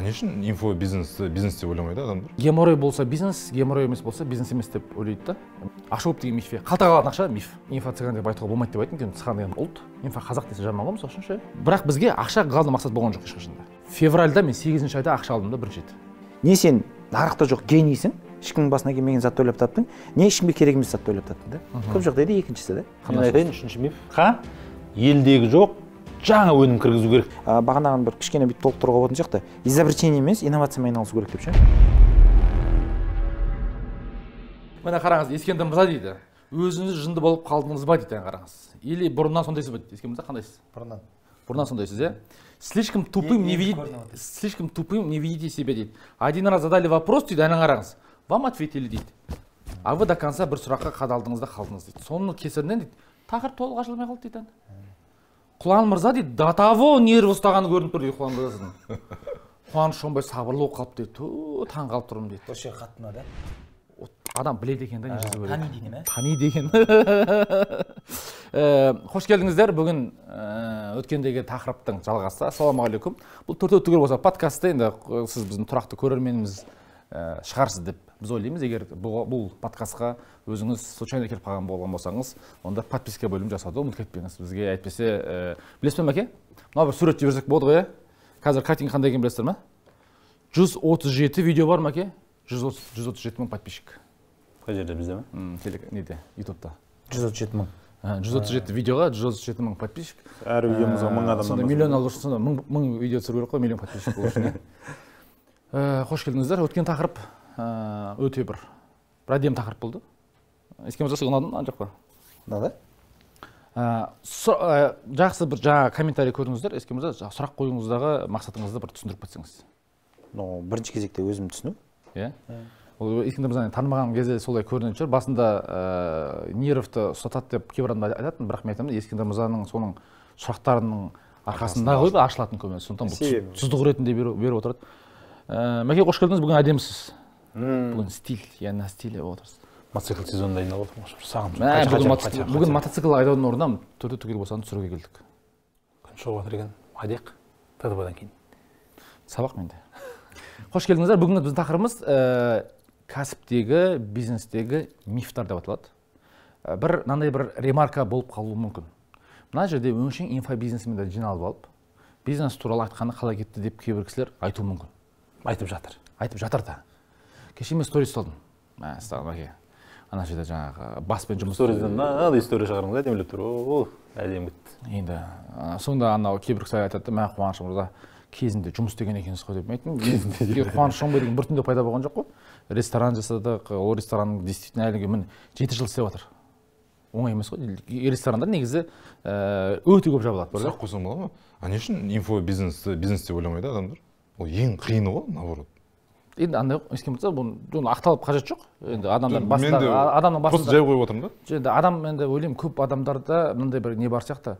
а не үшін инфо бизнес деп ойламайды адамдар геморрой болса бизнес геморрой емес болса бизнес емес деп ойлайды да ашоп деген мифе қалтаға қалатын ақша миф инфо цыган деп айтуға болмайды деп айттым өйткені цыган деген ұлт инфо қазақ десе жаман ғой мысалы үшін ше бірақ бізге ақша главный мақсат болған жоқ ешқашан да февральда мен сегізінші айда ақша алдым да бірінші рет не сен нарықта жоқ генийсің ешкімнің басына келмеген затты ойлап таптың не ешкімге керек емес затты ойлап таптың да көп жағдайда екіншісі да қандай айтайын үшінші миф қа елдегі жоқ жаңа өнім кіргізу керек ә, э, бағанағы бір кішкене бүйтіп толықтыруға болатын сияқты изобретение емес инновациямен айналысу керек деп ше міне қараңыз ескендір мырза дейді өзіңіз жынды болып қалдыңыз ба дейді қараңыз или бұрыннан сондайсыз ба дейді ескендір мырза қандайсыз бұрыннан бұрыннан сондайсыз иә слишком тупым не видите слишком тупым не видите себя дейді один раз задали вопрос дейді әне қараңыз вам ответили дейді а вы до конца бір сұраққа қадалдыңыз да қалдыңыз дейді соның кесірінен дейді тақырып толық ашылмай қалды дейді құлан мырза дейді до того нерві ұстағаны көрініп тұр дейді құлан мырзасының қуаныш шонбай сабырлы болып қалыпты дейді таң қалып тұрмын дейді осы жері қатты ұнады адам біледі екен да не ә, жазу керек таниды екен ә? таниды екен э, қош келдіңіздер бүгін э, өткендегі тақырыптың жалғасы ассалаумағалейкум бұл төртеу түгел болса подкастты енді сіз біздің тұрақты көрерменіміз Э, шығарсыз деп біз ойлаймыз егер бұл, бұл подкастқа өзіңіз случайно келіп қалған болған болсаңыз онда подписка бөлімін жасауды ұмытып кетпеңіз бізге әйтпесе ә, білесіз бе мәке мынау бір сурет жіберсек болады ғой иә қазір картинка қандай екенін білесіздер ма жүз отыз жеті видео бар мәке жүз отыз жеті мың подписчик қай жерде бізде ма телек неде ютубта жүз отыз жеті мың ә, жүз отыз жеті видеоға жүз отыз жеті мың подписчик әр видеомызға мың ә, адам сонда миллион алу үшін сонда мың видео түсіру керек қой миллион подписчик болу үшін иә? ә, э, қош келдіңіздер өткен тақырып э, өте бір бір әдемі тақырып болды еске мырза сізге ұнады ма ана жақта ұнады жақсы бір жаңа комментарий көрдіңіздер еске мырза сұрақ қоюыңыздағы мақсатыңызды бір түсіндіріп кетсеңіз ну бірінші кезекте өзім түсіну иә ол ескендір мырзаны танымаған кезде солай көрінетін шығар басында ә, нировты ұстатады деп кейбір адамдар айтатын бірақ мен айтамын ескендір мырзаның соның сұрақтарының арқасында ғой ашылатын көбінесе сондықтан бұл тұздық ретінде беріп отырады ә, э, мәке қош келдіңіз бүгін әдемісіз бүгін стиль я на стиле болып отырсыз мотоцикл сезонына дайындалып отырмын бүгін мотоцикл айдаудың орнына төртеу түгел болсаң түсіруге келдік күн шығып жатыр екен әдек тдбдан кейін сабақ менде қош келдіңіздер бүгінгі біздің тақырыбымыз ә, кәсіптегі бизнестегі мифтар деп аталады ә, бір мынандай бір ремарка болып қалуы мүмкін мына жерде өңшең инфобизнесмендер жиналып алып бизнес туралы айтқаны қалай кетті деп кейбір кісілер айтуы мүмкін айтып жатыр айтып жатыр да кеше мен сторис салдым мәссаған ана жерде жаңағы баспен жұмыс сториздан мынандай история шығардыңыз әдемілеп тұр о әдемі бітті енді сонда анау кейбір кісілер айтады да мә қуаныш мырза кезінде жұмыс істеген екенсіз ғой деп мен айттым кезінде қуаныш шоңбай деген бір түнде пайда болған жоқ қой ресторан жасадық ол ресторан действительно әлі міне жеті жыл істеп жатыр оңай емес қой ресторандар негізі ә, өте көп жабылады сұрақ қойсам болады ма а не үшін инфобизнесті бизнес деп ойламайды адамдар ол ең қиыны ғой наоборот енді андай ғой ескен болса бұны ақталып қажеті жоқ енді адамдар басында адамның басында просто жай қойып отырмын да енді адам енді ойлаймын көп адамдарда мынандай бір не бар сияқты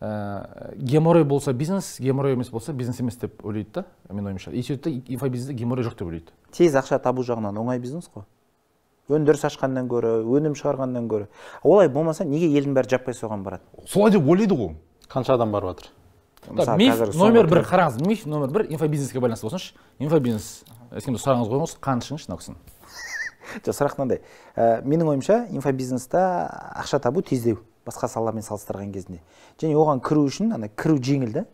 ә, геморрой болса бизнес геморрой емес болса бизнес емес деп ойлайды да менің ойымша и сөйтеді инфобизнесте геморрой жоқ деп ойлайды тез ақша табу жағынан оңай бизнес қой өндіріс ашқаннан гөрі өнім шығарғаннан гөрі олай болмаса неге елдің бәрі жаппай соған барады солай деп ойлайды ғой қанша адам барып жатыр миф номер бір қараңыз миф номер бір инфобизнеске байланысты болсыншы инфобизнес сізге сұрағыңыз қойыңыз қанышыңызшы мынау кісіні жоқ сұрақ мынандай э, менің ойымша инфобизнеста ақша табу тездеу басқа саламен салыстырған кезінде және оған кіру үшін ана кіру жеңіл да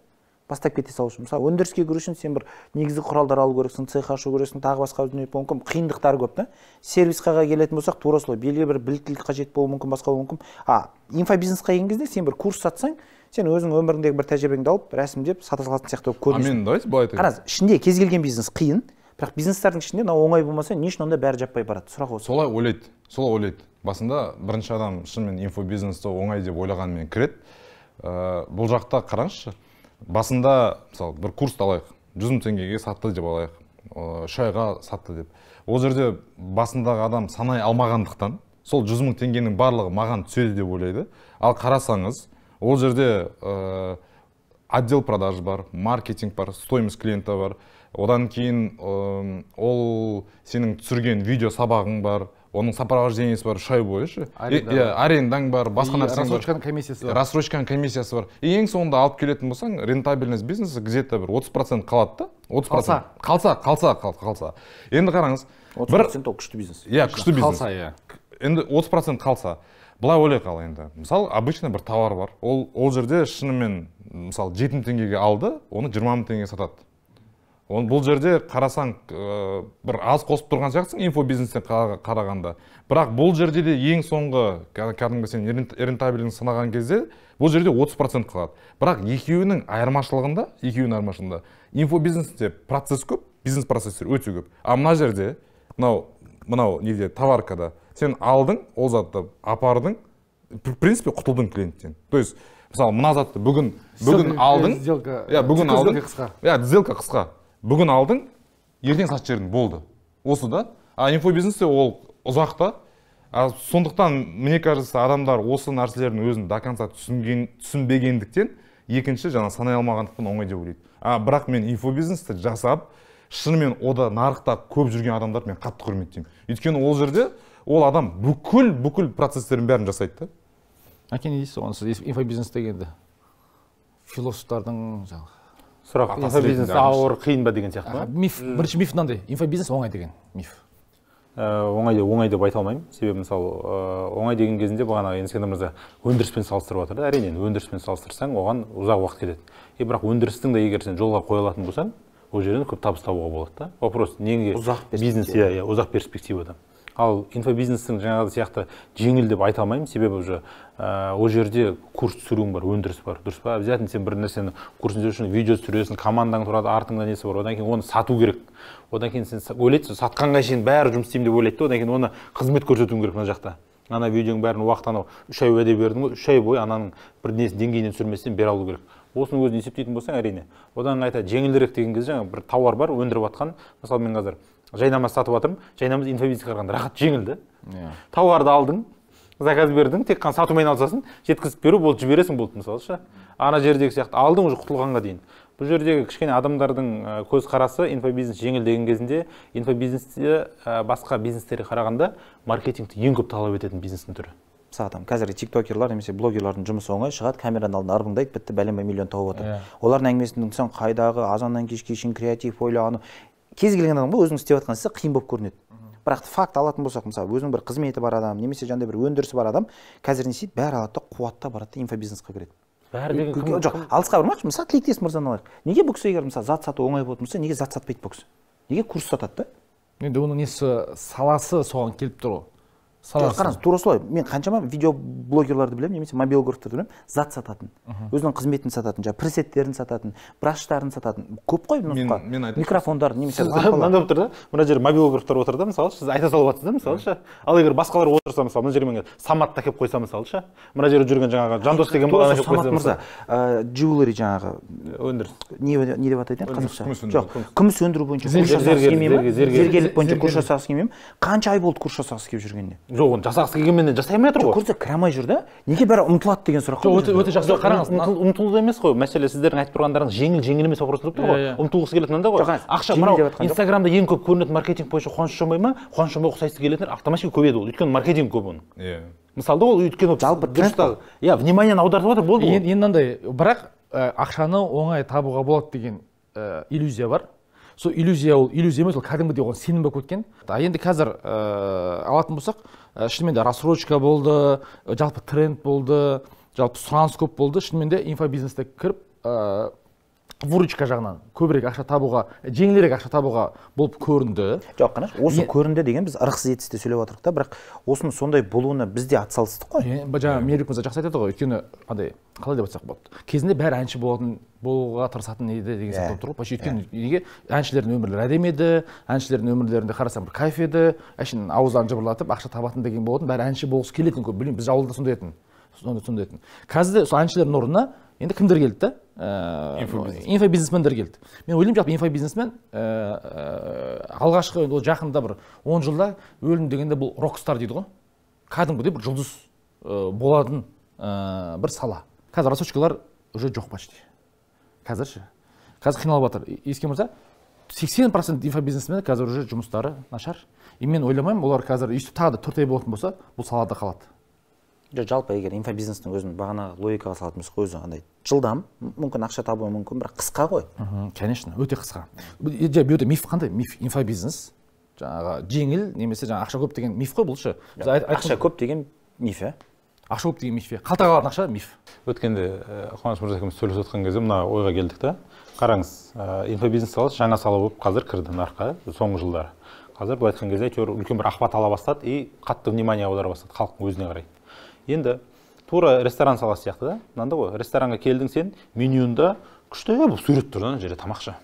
бастап кете салу үшін мысалы өндіріске кіру үшін сен бір негізгі құралдар алу керексің цех ашу керексің тағы басқа дүние мүмкін қиындықтар көп та сервисқа келетін болсақ тура солай белгілі бір біліктілік қажет болуы мүмкін басқа болуы мүмкін а инфобизнесқа келген кезде сен бір курс сатсаң сен өзің өміріңдегі бір тәжірибеңді алып рәсімдеп сата салатын сияқты болып көрінесің мен давайте былай айтайын қараңыз ішінде кез келген бизнес қиын бірақ бизнестардың ішінде мынау оңай болмаса не үшін онда бәрі жаппай барады сұрақ осы солай ойлайды солай ойлайды басында бірінші адам шынымен инфобизнесті оңай деп ойлағанымен кіреді ә, бұл жақта қараңызшы басында мысалы бір курсты алайық жүз мың теңгеге сатты деп алайық э, үш айға сатты деп ол жерде басындағы адам санай алмағандықтан сол жүз мың теңгенің барлығы маған түседі деп ойлайды ал қарасаңыз ол жерде ә, отдел продаж бар маркетинг бар стоимость клиента бар одан кейін ә, ол сенің түсірген видео сабағың бар оның сопровождениесі бар үш ай бойы иә арендаң бар басқа нәрсең рассрочканың комиссиясы бар рассрочканың комиссиясы бар ең соңында алып келетін болсаң рентабельность бизнеса где то бір отыз процент қалады да отыз процент қалса қалса қалса енді қараңыз отыз процент ол күшті бизнес иә күшті бизнес қалса иә енді отыз процент қалса былай ойлайық ал енді мысалы обычно бір товар бар ол ол жерде шынымен мысалы жеті мың теңгеге алды оны жиырма мың теңгеге сатады оны бұл жерде қарасаң ә, бір аз қосып тұрған сияқтысың инфобизнестен қарағанда бірақ бұл жерде де ең соңғы кәдімгі сен рентабельность санаған кезде бұл жерде 30 процент қалады бірақ екеуінің айырмашылығында екеуінің айырмашылығында инфобизнесте процесс көп бизнес процесстер өте көп ал мына жерде мынау мынау неде товаркада сен алдың ол затты апардың в принципе құтылдың клиенттен то есть мысалы мына затты бүгін бүгін э, алдың сделка э, иә бүгін алдың қысқа иә сделка қысқа бүгін алдың ертең сатып жібердің болды осы да а инфобизнесте ол ұзақ та а сондықтан мне кажется адамдар осы нәрселердің өзін до конца түсінген түсінбегендіктен екінші жаңа санай алмағандықтан оңай деп ойлайды а бірақ мен инфобизнесті жасап шынымен ода нарықта көп жүрген адамдарды мен қатты құрметтеймін өйткені ол жерде ол адам бүкіл бүкіл процесстердің бәрін жасайды да әке не дейсіз оған сіз инфобизнес дегенді философтардың жаңағы сұрақ инфобизнес ауыр қиын ба деген сияқты ма миф бірінші миф мынандай инфобизнес оңай деген миф ә, оңай деп оңай деп айта алмаймын себебі мысалы ә, оңай деген кезінде бағанағы ескендір мырза өндіріспен салыстырып жатыр да әрине өндіріспен салыстырсаң оған ұзақ уақыт кетеді и бірақ өндірістің де егер сен жолға қоя алатын болсаң ол жерден көп табыс табуға болады да вопрос неге ұзақ бизнес иә иә ұзақ перспективада ал инфобизнестің жаңағы сияқты жеңіл деп айта алмаймын себебі уже э, ол жерде курс түсіруің бар өндіріс бар дұрыс па обязательно сен бір нәрсені курсын үшін видео түсіресің командаң тұрады артыңда несі бар одан кейін оны сату керек одан кейін сен ойлайды сатқанға шейін бәрі жұмыс істеймін деп ойлайды да одан кейін оны қызмет көрсетуің керек мына жақта ана видеоның бәрін уақыт анау үш ай уәде бердің ғой үш ай бойы ананың бір несі деңгейінен түсірместен бере алу керек осының өзін есептейтін болсаң әрине одан қайта жеңілірек деген кезде жаңағы бір тауар бар өндіріп жатқан мысалы мен қазір жайнамаз сатып жатырмын жайнамаз инфобизнеске қарағанда рахат жеңіл да иә. тауарды алдың заказ бердің тек қана сатумен айналысасың жеткізіп беру болды жібересің болды мысалы ше ана жердегі сияқты алдың уже құтылғанға дейін бұл жердегі кішкене адамдардың көзқарасы инфобизнес деген кезінде инфобизнесте басқа бизнестерге қарағанда маркетингті ең көп талап ететін бизнестің түрі мысалы там қазіргі тиктокерлар немесе блогерлардың жұмысы оңай шығады камераның алдына ырбыңдайды бітті бәленбай миллион тауып отыр yeah. Иә. олардың әңгімесін тыңдасаң қайдағы азаннан кешке шейін креатив ойлағаны кез келген адамға өзінің істеп жатқан ісі қиын болып көрінеді бірақ факт алатын болсақ мысалы өзінің бір қызметі бар адам немесе жаңағыдай бір өндірісі бар адам қазір не істейді бәрі алады да баратын барады да инфобизнесқа кіреді бәрі деген жоқ алысқа бармақшы мысалы тілектес мырзаны алайық неге бұл кісі егер мысалы зат сату оңай болатын болса неге зат сатпайды бұл кісі неге курс сатады да енді оның несі саласы соған келіп тұр ғой саласыз қараңыз тура солай мен қаншама видеоблогерларды білемін немесе мобилографтарды білемін зат сататын өзінің қызметін сататын жаңағы пресеттерін сататын браштарын сататын көп қой мен, мен микрофондар немесе мынандай болып тұр да мына жерде мобилографтар отыр да мысалы сіз айта салып жатсыз да мысалы ал егер басқалар отырса мысалы мына жерге мен саматты әкеліп қойса мысалы ше мына жерде жүрген жаңағы жандос деген баланы әкеліп қойса самат мырза джулери э, жаңағы өндіріс не не деп атайды еді қазақша жоқ күміс өндіру бойынша зергерлік бойынша курс жасағысы келмей ма қанша ай болды курс жасағысы келіп жүргеніне жоқ оны жасағысы келгенменен жасай алмай жатыр ғой көрсе кіре алмай жүр да неге бәрі ұмтылады деген сұрақ жоқ өте жақсы қараңыз ұмтылу емес қой мәселе сіздердің айтып тұрғандарыңыз жеңіл жеңіл емес вопрос тұрып тұр иә, ғой иә. ұмтылғысы келеді мынандай ғой ақша мынау инстаграмда ең көп көрінетін маркетинг бойынша қуаныш жомай ма қуаныш жомай ұқсайсыз келетіндер автоматически көбейеді ол өйткені маркетинг көп оның иә мысалы ол өйткені жалпы дұрыс иә вниманиені аудартып жатыр болды ғой енді мынандай бірақ э, ақшаны оңай табуға болады деген э, иллюзия бар сол иллюзия ол иллюзия емес ол кәдімгідей оған сенім болып кеткен а енді қазір э, алатын болсақ Э, шынымен де рассрочка болды э, жалпы тренд болды жалпы сұраныс көп болды шынымен де инфобизнеске кіріп э, выручка жағынан көбірек ақша табуға жеңілірек ақша табуға болып көрінді жоқ қанаш осы көрінді деген біз ырықсыз етісте сөйлеп жатырмық та бірақ осының сондай болуына біз де атсалыстық қой жаңа мейірбек мырза жақсы айтады ғой өйткені андай қалай деп айтсақ болады кезінде бәрі әнші болатын болуға тырысатын еді деген сияқты болып тұр ғой почти өйткені неге әншілердің өмірлері әдемі еді әншілердің өмірлерінде қарасаң бір кайф еді әшейін ауыздарын жыбырлатып ақша табатын деген болатын бәрі әнші болғысы келетін көп білмеймін біз ауылда сондай етін сондай етін қазір де сол әншілердің орнына енді кімдер келді да ә, инфобизнесмендер келді мен ойлаймын жалпы инфобизнесмен ә, алғашқы ол жақында бір он жылда өлім дегенде бұл рокстар дейді ғой кәдімгідей бір жұлдыз болатын бір сала қазір рассрочкалар уже жоқ почти қазір ше қазір қиналып жатыр еске мырза сексен процент инфобизнесмен қазір уже жұмыстары нашар и мен ойламаймын олар қазір өйстіп тағы да төрт ай болатын болса бұл салада қалады жоқ жалпы егер инфобизнестің өзінің бағанағы логикаға салатын болсақ өзі андай жылдам мүмкін ақша табу мүмкін бірақ қысқа ғой конечно өте қысқа бұл жерде миф қандай миф инфобизнес жаңағы жеңіл немесе жаңағы ақша көп деген миф қой бұл ше ақша көп деген миф иә ақша көп деген миф иә қалтаға қалатын ақша миф өткенде қуаныш мырза екеуміз сөйлесіп отқан кезде мына ойға келдік та қараңыз инфобизнес саласы жаңа сала болып қазір кірді нарыққа соңғы жылдары қазір былай айтқан кезде әйтеуір үлкен бір ахват ала бастады и қатты внимание аудара бастады халықтың өзіне қарай енді тура ресторан саласы сияқты да мынандай ғой ресторанға келдің сен менюында күшті болып сурет тұр да ана жерде тамақшы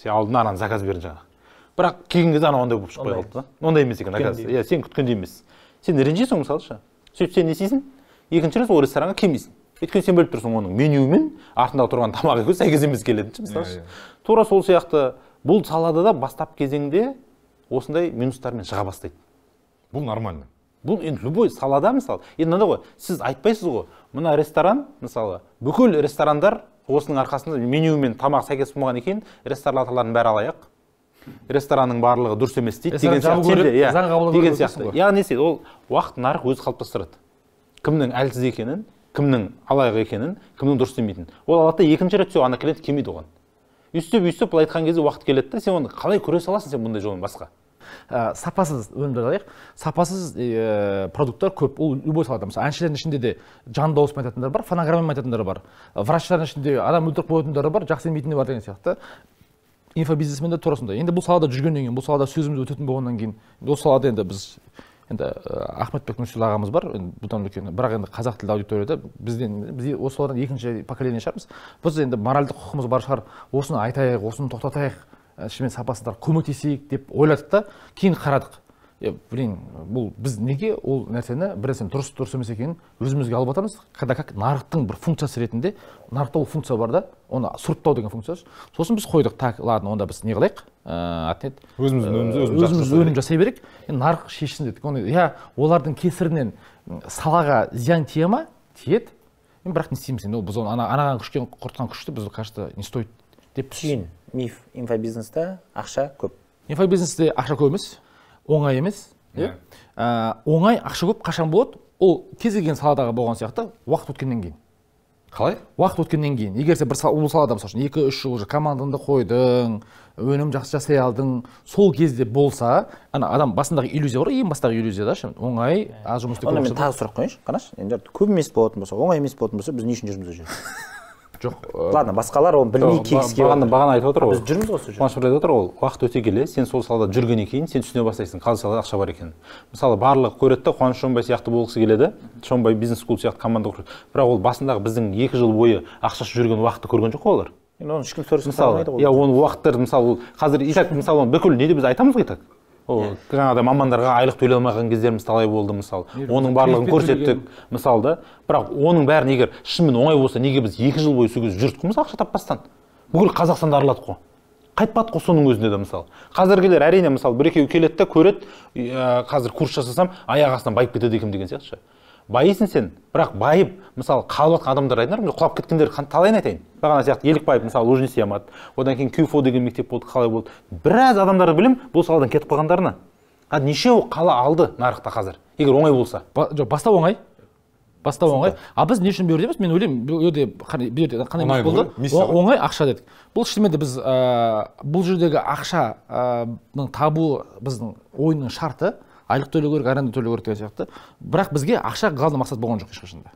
сен алдында ананы заказ бердің жаңағы бірақ келген кезде анау андай болып шықпай қалды да ондай емес екен оказывается иә сен күткендей емес сен ренжисің мысалы ше сөйтіп сен не істейсің екінші рет ол ресторанға келмейсің өйткені сен біліп тұрсың оның менюі мен артында тұрған тамақ екеуі сәйкес емес келетін ше мысалы иә, иә. тура сол сияқты бұл салада да бастап кезеңде осындай минустармен шыға бастайды бұл нормально бұл енді любой салада мысалы енді мынандай ғой сіз айтпайсыз ғой мына ресторан мысалы бүкіл ресторандар осының арқасында меню мен тамақ сәйкес болмаған екен ресторатрлардың бәрі алаяқ ресторанның барлығы дұрыс емес дейді деген сияқты иә, деген сияқты яғни не ол уақыт нарық өзі қалыптастырады кімнің әлсіз екенін кімнің алаяқ екенін кімнің дұрыс істемейтінін ол алады да екінші рет все ана клиент келмейді оған өйстіп өйстіп былай айтқан кезде уақыт келеді да сен оны қалай көре аласың сен бұндай жолмен басқа ә, сапасыз өнімдерді алайық сапасыз ә, э, продукттар көп ол любой салада мысалы әншілердің ішінде де жан дауыспен айтатындар бар фонограммамен айтатындар бар э, врачтардың ішінде адам өлтіріп қоятындары бар жақсы емейтіндер бар деген сияқты инфобизнесменде тура сондай енді бұл салада жүргеннен кейін бұл салада сөзіміз өтетін болғаннан кейін осы салада енді біз енді ахметбек нұрсұл ағамыз бар енді бұдан үлкен бірақ енді қазақ тілді аудиторияда бізден біз осы екінші поколение шығармыз біз енді моральдық құқығымыз бар шығар осыны айтайық осыны тоқтатайық Э, шынымен сапасында көмектесейік деп ойладық та кейін қарадық блин бұл біз неге ол нәрсені бір дұрыс дұрыс емес екенін өзімізге алып жатырмыз когда как нарықтың бір функциясы ретінде нарықта ол функция бар да оны сұрыптау деген функция сосын біз қойдық так ладно онда біз не қылайық ыыы э, аты өзіміздің еді э, өзіміз өнім жасай берейік енді нарық шешсін дедік оны иә олардың кесірінен салаға зиян тие ма тиеді бірақ не істейміз енді ол біз оны анаған күшке құртқан күшті біз кажется не стоит деп кейін миф инфобизнеста ақша көп инфобизнесте ақша көп емес оңай емес иә yeah. ә, иә. оңай ақша көп қашан болады ол кез келген саладағы болған сияқты уақыт өткеннен кейін қалай уақыт өткеннен кейін егер сен бір ол салада мысалы үшін екі үш жыл уже командаңды қойдың өнім жақсы жасай алдың сол кезде болса ана адам басындағы иллюзия бар ғой ең бастағы иллюзия да оңай аз жұмыс істеп онда мен тағы сұрақ қояйыншы қарашы енді көп емес болатын болса оңай емес болатын болса біз не үшін жүрміз ол жерде жоқ э, э, ладно басқалар оны білмей келіскен бағана бағана айтып отыр ғой біз жүрміз ғой сол қуанышбек айтып отыр ғой уақыт өте келе сен сол салада жүргеннен кейін сен түсіне бастайсың қай салада ақша бар екенін мысалы барлығы көреді да қуаныш шомбай сияқты болғысы келеді шомбай бизнес скул сияқты команда бірақ ол басындағы біздің екі жыл бойы ақшасы жүрген уақытты көрген жоқ қой олар енді оны ешкім мысалы иә оны уақыттар мысалы қазір и так мысалы оны бүкіл неде біз айтамыз ғой и так Иә. жаңағыдай мамандарға айлық төлей алмаған кездеріміз талай болды мысалы оның барлығын көрсеттік мысалы да бірақ оның бәрін егер шынымен оңай болса неге біз екі жыл бойы сол кезде жүрдік қой ақша таппастан бүкіл қазақстанды арылады қой қайтпадық қой соның өзінде де мысалы қазіргілер әрине мысалы бір екеуі келеді да көреді қазір курс жасасам аяқ астынан байып кетеді екенмін деген сияқты байисың сен бірақ байып мысалы қалып жатқан адамдар айтыңдар құлап кеткендер талайын айтайын бағана сияқты елікбаев мысалы лужницкий алмады одан кейін кюфо деген мектеп болды қалай болды біраз адамдарды білем бұл саладан кетіп қалғандарына а нешеуі қала алды нарықта қазір егер оңай болса жоқ бастау оңай бастау оңай а біз не үшін бұл мен ойлаймын бұл жерде бұл жерде қандай болды оңай ақша дедік бұл шынымен де біз бұл жердегі ақшаның табуы біздің ойынның шарты айлық төлеу керек аренда төлеу керек деген сияқты бірақ бізге ақша главный мақсат болған жоқ ешқашанда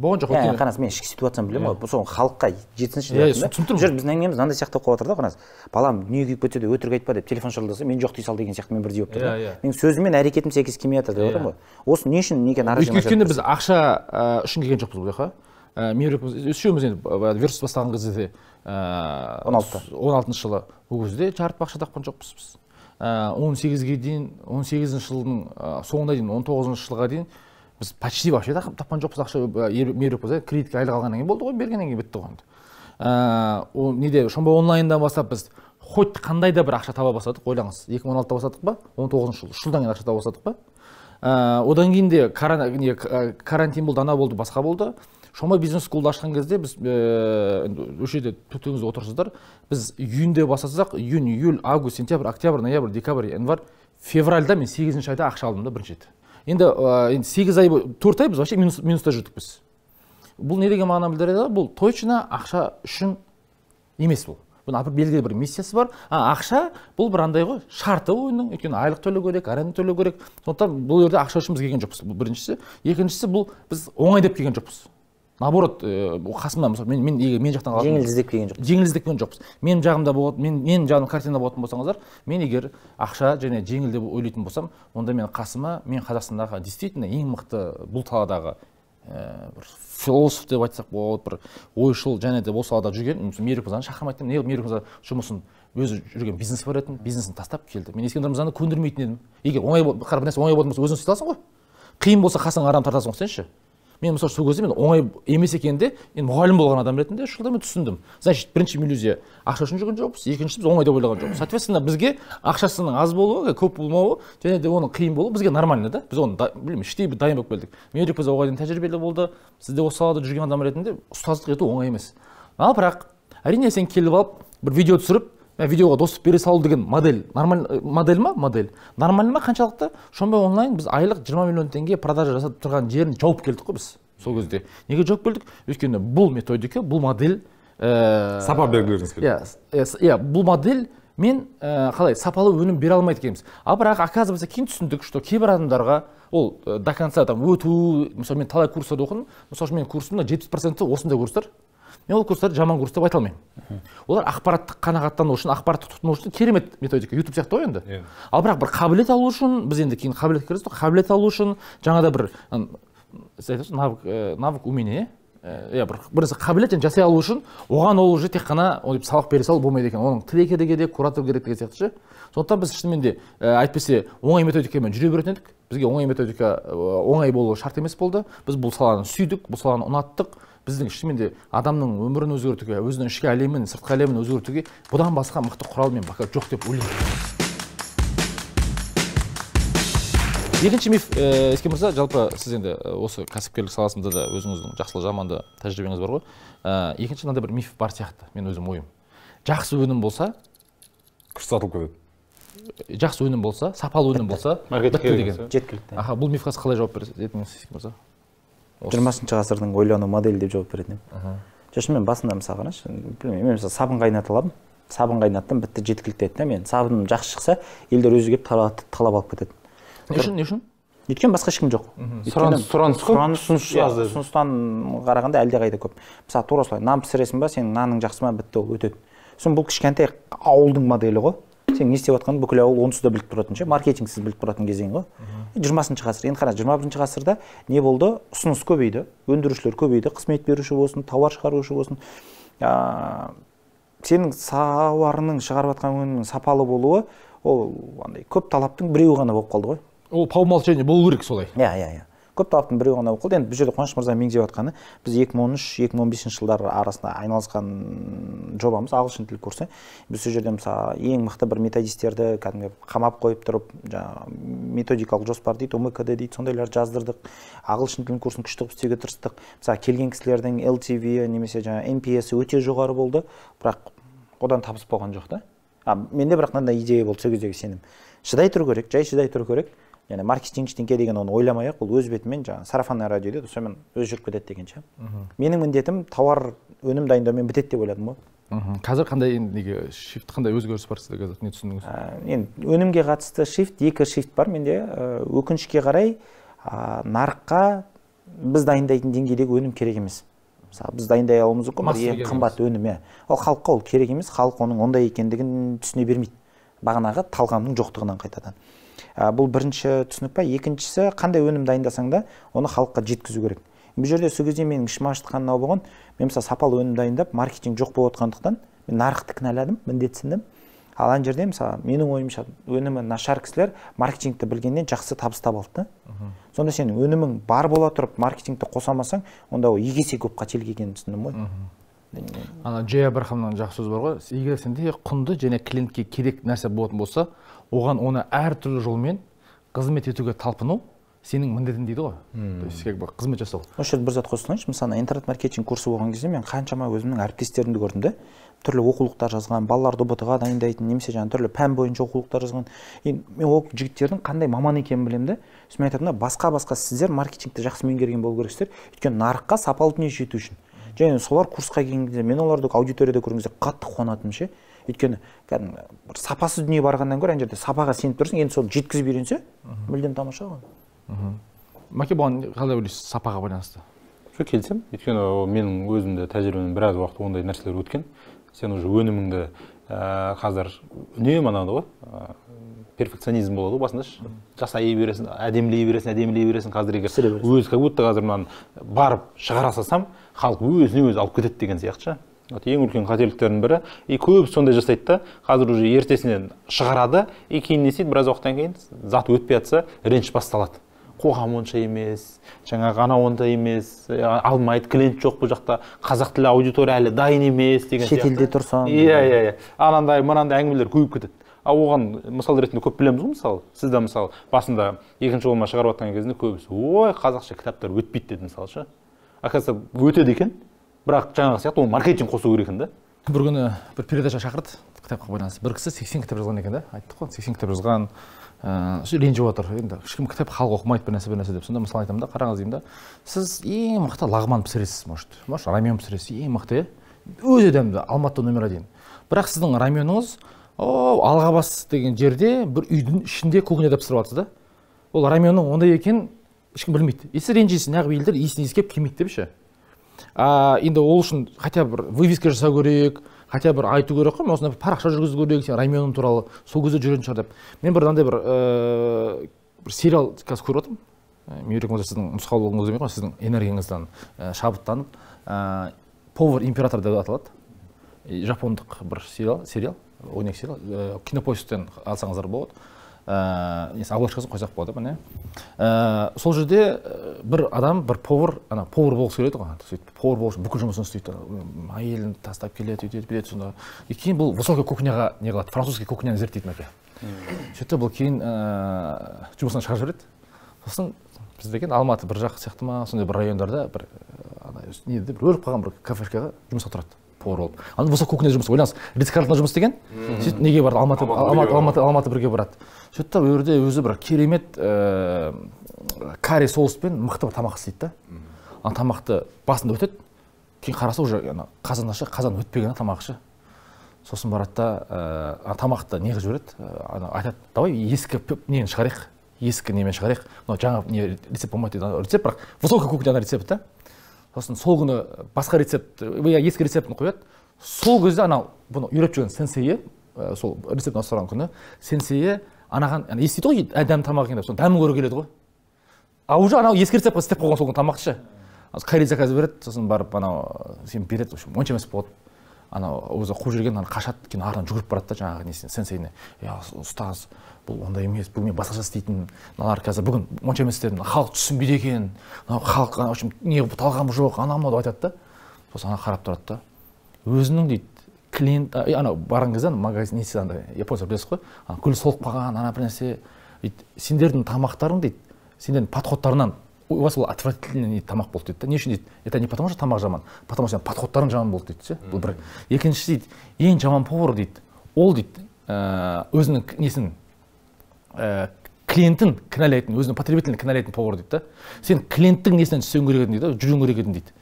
болған жоқ өйткені қараңыз мен ішкі ситуацияны білемін ғой соны халыққа жетсінші деп түсініп тұрмын жүр біздің әңгімеміз мынандай сияқты болып қалып жатыр да қараңыз балам дүние күйіп кетсе де өтірік айтпа деп телефон шырылдаса мен жоқ дей сал деген сияқты мен бірдей болып тұр да менің сөзім мен әрекетім сәйкес келмей жатыр деп отырмын ғой осы не үшін неге өйткені біз ақша э, үшін келген жоқпыз бұл жаққа э, үшеуміз енді вирус басталған кезде де э, он алтыда он алтыншы жылы ол кезде жарты ақша тапқан жоқпыз біз Э, он сегізге дейін он сегізінші жылдың э, соңына дейін он тоғызыншы жылға дейін біз почти вообще тапқан жоқпыз ақша беріппіз э, кредитке айлық алғаннан кейін болды ғой бергеннен кейін бітті ғой енді ол неде шомба онлайндан бастап біз хоть қандай да бір ақша таба бастадық ойлаңыз 2016 алтыда бастадық па он тоғызыншы жылы үш жылдан кейін ақша таба бастадық па одан кейін де карантин болды ана болды басқа болды шома бизнес скулды ашқан кезде біз э, енді осы жерде төртеуіңіз отырсыздар біз июньде бастасақ июнь июль август сентябрь октябрь ноябрь декабрь январь февральда мен сегізінші айда ақша алдым да бірінші рет енді э, енді сегіз ай төрт ай біз вообще минус минуста жүрдік біз бұл не деген мағына білдіреді бұл точно ақша үшін емес бұл бұның белгілі бір миссиясы бар а ақша бұл бір андай ғой шарты ойынның өйткені айлық төлеу керек аренда төлеу керек сондықтан бұл жерде ақша үшін біз келген жоқпыз бұл біріншісі екіншісі бұл біз оңай деп келген жоқпыз наоборот э, қасымда мысалы мен мен егер мен жақтан қалатын жеңіл іздеп келген жоқпыз жеңіл іздеп келген жоқпыз менің жағымда болады мен менің жағымда картинада болатын болсаңыздар мен егер ақша және жеңіл деп ойлайтын болсам онда мен қасыма мен қазақстандағы действительно ең мықты бұл саладағы ә, бір философ деп айтсақ болады бір ойшыл және де бұл салада жүрген мейірбек мырзаны едім неғып мейірбек мырза жұмысын өзі жүрген бизнес бар еді бизнесін тастап келді мен ескендір мырзаны көндірмейтін едім егер оңай қара бір нәрсе оңай болатын болса өзің істей аласың ғой қиын болса қасыңа адам тартасың ғой сенші мен мысалы сол кезде мен оңай емес екенін де енді мұғалім болған адам ретінде үш жылда мен түсіндім значит бірінші иллюзия ақша үшін жүрген жоқпыз екіншісі біз оңай деп ойлаған жоқпыз соответственно бізге ақшасының аз болуы көп болмауы және де оның қиын болуы бізге нормально да біз оны білмеймін іштей дайын болып келдік медик біз оған дейін тәжірибелі болды сізде осы салада жүрген адам ретінде ұстаздық ету оңай емес ал бірақ әрине сен келіп алып бір видео түсіріп Ә, видеоға доступ бере салу деген модель нормаль э, модель ма модель нормально ма қаншалықты шомбай онлайн біз айлық 20 миллион теңге продажа жасап тұрған жерін жауып келдік қой біз сол кезде неге жауып келдік өйткені бұл методика бұл модель ә... сапа бергілеріңіз иә э, иә бұл модель мен ә, қалай сапалы өнім бере алмайды екенбіз а бірақ оказывается кейін түсіндік что кейбір адамдарға ол до конца там өту мысалы мен талай курстарда оқыдым мысалы үшін менің курсымда жетпіс проценті осындай курстар мен ол курстарды жаман курс деп айта алмаймын олар ақпараттық қанағаттану үшін ақпаратты тұтыну үшін керемет методика ютуб сияқты ғой енді иә. ал бірақ бір қабілет алу үшін біз енді кейін қабілетке ғой қабілет алу үшін жаңада бір сіз айтасыз навык навык умение иә? иә бір бір нәрсе қабілет және жасай алу үшін оған ол уже тек қана ол сабақ бере салу болмайды екен оның трекері керек куратор керек деген сияқты ше сондықтан біз шынымен де әйтпесе оңай методикамен жүре беретін едік бізге оңай методика оңай болуы шарт емес болды біз бұл саланы сүйдік бұл саланы ұнаттық біздің шынымен де адамның өмірін өзгертуге өзінің ішкі әлемін сыртқы әлемін өзгертуге бұдан басқа мықты құрал мен пока жоқ деп ойлаймын екінші миф э, еске ескен мырза жалпы сіз енді э, осы кәсіпкерлік саласында да өзіңіздің жақсылы жаманды тәжірибеңіз бар ғой ә, екінші мынандай бір миф бар сияқты мен өзім ойым жақсы өнім болса күш сатылып кетеді жақсы өнім болса сапалы өнім болса бітті деген жеткілікті аха бұл мифқа қалай жауап бересіз едіңіз мырза жиырмасыншы ғасырдың ойлану моделі деп жауап беретін едім мен басында мысалы қарашы білмеймін мен мысалы сабын қайната аламын сабын қайнаттым бітті жеткілікті еді да мен сабыным жақсы шықса елдер өзі келіп талап алып кетеді не үшін не үшін өйткені басқа ешкім жоқ сұраныс көп иә, ұсыныстан қарағанда әлдеқайда көп мысалы тура солай нан пісіресің ба сенің наның жақсы ма бітті ол өтеді сосын бұл кішкентай ауылдың моделі ғой сен не істеп жатқаныңды бүкіл ауыл онсыз да біліп тұратын ше маркетингсіз біліп тұратын кезең ғой жиырмасыншы ғасыр енді қара жиырма бірінші ғасырда не болды ұсыныс көбейді өндірушілер көбейді қызмет беруші болсын тауар шығарушы болсын ә, сенің сауарының шығарып жатқан өнімнің сапалы болуы ол андай көп талаптың біреуі ғана болып қалды ғой ол умолчанию болу керек солай иә иә иә көп талаптың біреуі ғана оқылды енді бұл жерде қуаныш мырза меңзеп жатқаны біз 2013-2015 жылдар арасында айналысқан жобамыз ағылшын тілі курсы біз сол жерде мысалы ең мықты бір методистерді кәдімгі қамап қойып тұрып жаңағы методикалық жоспар дейді умкд дейді сондайларды жаздырдық ағылшын тілінің курсын күшті қылып істеуге тырыстық мысалы келген кісілердің ltv немесе жаңағы нпс өте жоғары болды бірақ одан табыс болған жоқ та а менде бірақ мынандай идея болды сол кездегі сенім шыдай тұру керек жай шыдай тұру керек және маркетинг ештеңке деген оны ойламай ақ ол өз бетімен жаңағы сарафанное радио дейді сонымен өзі жүріп кетеді деген менің міндетім тауар өнім дайындаумен бітеді деп ойладым ғой қазір қандай неге шифт қандай өзгеріс бар сізде қазір не түсіндіңіз ә, енді өнімге қатысты шифт екі шифт бар менде ә, өкінішке қарай нарыққа біз дайындайтын деңгейдегі өнім керек емес мысалы біз дайындай алуымыз мүмкін бір ең қымбат өнім иә ол халыққа ол керек емес халық оның ондай екендігін түсіне бермейді бағанағы талғамның жоқтығынан қайтадан бұл бірінші түсінік па екіншісі қандай өнім дайындасаң да оны халыққа жеткізу керек бұл жерде сол кезде менің ішім ашытқаны мынау болған мен мысалы сапалы өнім дайындап маркетинг жоқ болып отқандықтан мен нарықты кінәладым міндетсіндім ал ана жерде мысалы менің ойымша өнімі нашар кісілер маркетингті білгеннен жақсы табыс таба алды да сонда сен өнімің бар бола тұрып маркетингті қоса алмасаң онда ол екі есе көп қателік екенін түсіндім ғой ана джей абрахамның жақсы сөзі бар ғой егер сенде құнды және клиентке керек нәрсе болатын болса оған оны әртүрлі жолмен қызмет етуге талпыну сенің міндетің дейді ғой то есть как бы қызмет жасау осы жерде бір зат қосып мысалы интернет маркетинг курсы болған кезде мен қаншама өзімнің әріптестерімді көрдім да түрлі оқулықтар жазған балаларды ұбт ға дайындайтын немесе жаңағы түрлі пән бойынша оқулықтар жазған енді мен ол жігіттердің қандай маман екенін білемін да сосын мен айтатынмын да басқа басқа сіздер маркетингті жақсы меңгерген болу керексіздер өйткені нарыққа сапалы дүние жету үшін және солар курсқа келген кезде мен оларды аудиторияда көрген кезде қатты қуанатынмын ше өйткені кәдімгі бір сапасыз дүние барғаннан гөрі ана жерде сапаға сеніп тұрсың енді соны жеткізіп үйренсе мүлдем тамаша ғой мәке бұған қалай ойлайсыз сапаға байланысты жоқ келісемін өйткені менің өзімде тәжірибемен біраз уақыт ондай нәрселер өткен сен уже өніміңді ә, қазір үнемі анау ғой ә, перфекционизм болады ғой басындашы жасай бересің әдемілей бересің әдемілей бересің қазір егер өз как будто қазір мынаны барып шығара салсам халық өзіне өзі алып кетеді деген сияқты ше вот ең үлкен қателіктердің бірі и көбі сондай жасайды да қазір уже ертесінен шығарады и кейін не істейді біраз уақыттан кейін зат өтпей жатса реніш басталады қоғам онша емес жаңағы анау ондай емес э, алмайды клиент жоқ бұл жақта қазақ тілі аудитория әлі дайын емес деген шетелде тұрсам иә иә иә анандай мынандай әңгімелер көбейіп кетеді ал оған мысал ретінде көп білеміз ғой мысалы сіз де мысалы басында екінші болма шығарып жатқан кезінде көбісі ой қазақша кітаптар өтпейді деді мысалы ше оказывается өтеді екен бірақ жаңағы сияқты оны маркетинг қосу керек екен да бір күні бір передача шақырды кітапқа байланысты бір кісі сексен кітап жазған екен да айттық қой сексен кітап жазған ыыы ренжіп отыр енді ешкім кітап халық оқымайды бір нәрсе бір нәрсе деп сонда мысалы айтамын да қараңыз деймін да сіз ең мықты лағман пісіресіз может может рамен пісіресіз ең мықты иә өте дәмді алматыда номер один бірақ сіздің раменіңіз о алғабас деген жерде бір үйдің ішінде кухняда пісіріп жатырсыз да ол раменнің ондай екенін ешкім білмейді и сіз ренжисіз неғып елдер иісін иіскеп келмейді деп ше а енді ол үшін хотя бір вывеска жасау керек хотя бір айту керек қой осындай парақша жүргізу керек сен туралы сол кезде жүретін шығар деп мен бір мынандай бір ыыы э, бір сериал қазір көріп жатырмын мерек мырза сіздің нұсқаулығыңыз сіздің энергияңыздан э, шабыттанып ә, повар император деп аталады жапондық бір сериал сериал он екі сериал ә, кинопоисктен алсаңыздар болады ыыы э, несі алғашқысын қойсақ болады міне ә, сол жерде э, бір адам бір повар ана повар болғысы келеді ғой сөйтіп повар болып бүкіл жұмысын істейді әйелін тастап келеді өйтеді бүйтеді сонда и кейін бұл высокая кухняға не қылады французский кухняны зерттейді әке сөйтіп бұл кейін жұмысынан шығарып жібереді сосын бізде алматы бір жақ сияқты ма сондай бір райондарда бір ана не бір өліп қалған бір кафешкаға жұмысқа тұрады повар болып анда болса кухняда жұмыс ойлаңыз ритс карлтонда жұмыс істеген сөйтіп неге барды алматы алматы алматы, алматы бірге барады сөйтті да ол жерде өзі бір керемет э, карри соуспен мықты бір тамақ істейді да ана тамақты басында өтеді кейін қараса уже ана қазан ашы қазан өтпеген тамақ ше сосын барады да ә, тамақты не қылып жібереді э, ана айтады давай ескі нені шығарайық ескі немен шығарайық мынау жаңа не рецепт болмайды дейді рецепт бірақ высокая кухняның рецепті да сосын сол күні басқа рецепт ескі рецептін қояды сол кезде анау бұны үйретіп жүрген сенсейі ә, сол рецептін ауыстырған күні сенсейі анаған ана естиді ғой ә, тамақ екен деп соны дәмін көру келеді ғой а уже анау ескі рецепті істеп қойған сол күні тамақты ше қай заказ береді сосын барып анау сен береді в общем онша емес болады анау өзі қуып жүрген ана қашады кейін артынан жүгіріп барады да жаңағы несіне сенсейіне иә ұстаз бұл ондай емес бүгін мен басқаша істейтін мыналар қазір бүгін онша емес істедім халық түсінбейді екен мынау халық в общем не талғамы жоқ анау мынау деп айтады да сосын ана қарап тұрады да өзінің дейді клиент анау барған кезде ана магазин несі андай японцар білесіз ғой гүл солып қалған ана бір нәрсе сендердің тамақтарың дейді сендердің подходтарыңнан у вас ол отвратительный тамақ болды дейді да не үшін дейді это не потому что тамақ жаман потому что подходтарың жаман болды дейді ше бұл бір екіншісі дейді ең жаман повар дейді ол дейді ә, өзінің несін ә, клиентін кінәлайтын өзінің потребителін кінәлайтын повар дейді да сен клиенттің несінен түссең керек едің дейді жүруің керек едің дейді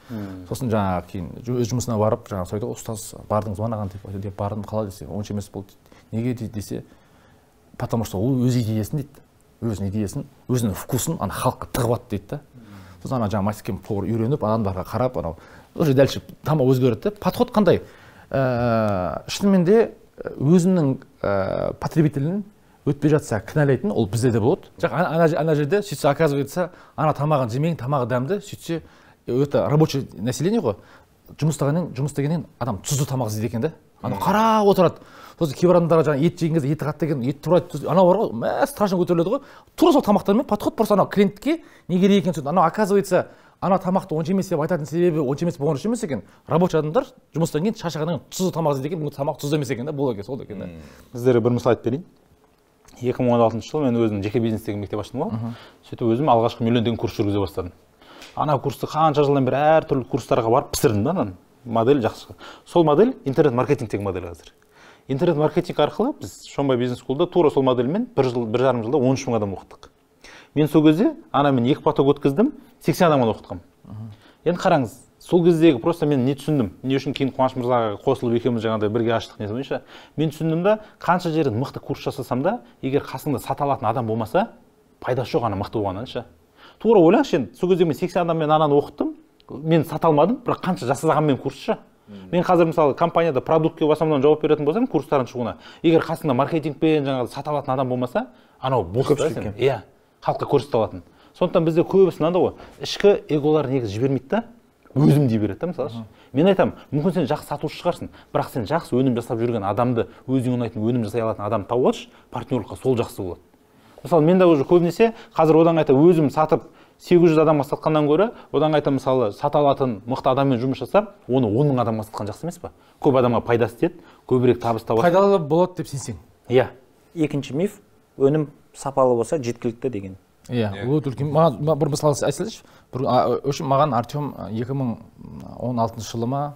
сосын жаңағы кейін өз жұмысына барып жаңағы сұрайды ғой ұстаз бардыңыз ба анаған деп деп «Иә, бардым қалай десе онша емес болды дейді неге дейді десе потому что ол өз идеясын дейді өзінің идеясын өзінің вкусын ана халыққа тығып алады дейді да сосын ана жаңағы мастерский повар үйреніп адамдарға қарап анау уже дальше тамақ өзгереді да подход қандай ә, шынымен де э, өзінің ә, потребителін өтпей жатса кінәлайтын ол бізде де болады жоқ ана жерде сөйтсе оказывается ана тамағын жемеген тамағы дәмді сөйтсе это рабочий население ғой жұмыс жұмыс дегеннен адам тұзды тамақ іздейді екен да анау қарап отырады сосын кейбір адамдар жаңағы ет жеген кезде еті қатты екен ет туралы анау бар ғой мә страшно көтеріледі ғой тура сол тамақтармен подход просто анау клиентке не керек екенін түсінді анау оказывается ана тамақты онша емес деп айтатын себебі онша емес болған үшін емес екен рабочий адамдар жұмыстан кейін шаршағаннан кейін тұзды тамақ іздейді екен бұл тамақ тұзды емес екен да бұл екен сол екен да сіздерге бір мысал айтып берейін екі мың он алтыншы жылы мен өзім жеке бизнес деген мектеп аштым ғой сөйтіп өзім алғашқы миллион деген курс жүргізе бастадым ана курсты қанша жылдан бері әртүрлі курстарға барып пісірдім да ананы модель жақсы сол модель интернет маркетинг деген модель қазір интернет маркетинг арқылы біз шомбай бизнес скулда тура сол модельмен бір жыл бір жарым жылда он үш мың адам оқыттық мен сол кезде анамен екі поток өткіздім сексен адамға оқытқанмын енді қараңыз сол кездегі просто мен не түсіндім не үшін кейін қуаныш мырзаға қосылып екеуміз жаңағыдай бірге аштық несі бойынша мен түсіндім да қанша жерден мықты курс жасасам да егер қасыңда сата алатын адам болмаса пайдасы жоқ ана мықты болғаннан ше тура ойлаңызшы енді сол кезде мен сексен адаммен ананы оқыттым мен сата алмадым бірақ қанша жасағанмен курс мен қазір мысалы компанияда продуктке в основном жауап беретін болсам курстардың шығуына егер қасында маркетингпен жаңағы сата алатын адам болмаса анау бос иә халыққа көрсете алатын сондықтан бізде көбісі мынандай ғой ішкі эголар негізі жібермейді да өзім дей береді да мысалы мен айтамын мүмкін сен жақсы сатушы шығарсың бірақ сен жақсы өнім жасап жүрген адамды өзіңе ұнайтын өнім жасай алатын адамды тауып алшы партнерлыққа сол жақсы болады мысалы мен де уже көбінесе қазір одан қайта өзім сатып сегіз жүз адамға сатқаннан гөрі одан қайта мысалы сата алатын мықты адаммен жұмыс жасап оны он мың адамға сатқан жақсы емес па көп адамға пайдасы тиеді көбірек табыс табады пайдалы болады деп сенсең иә екінші миф өнім сапалы болса жеткілікті деген иә ол өте үлкен бір мысал айтсайшы бір общем маған артем екі мың он алтыншы жылы ма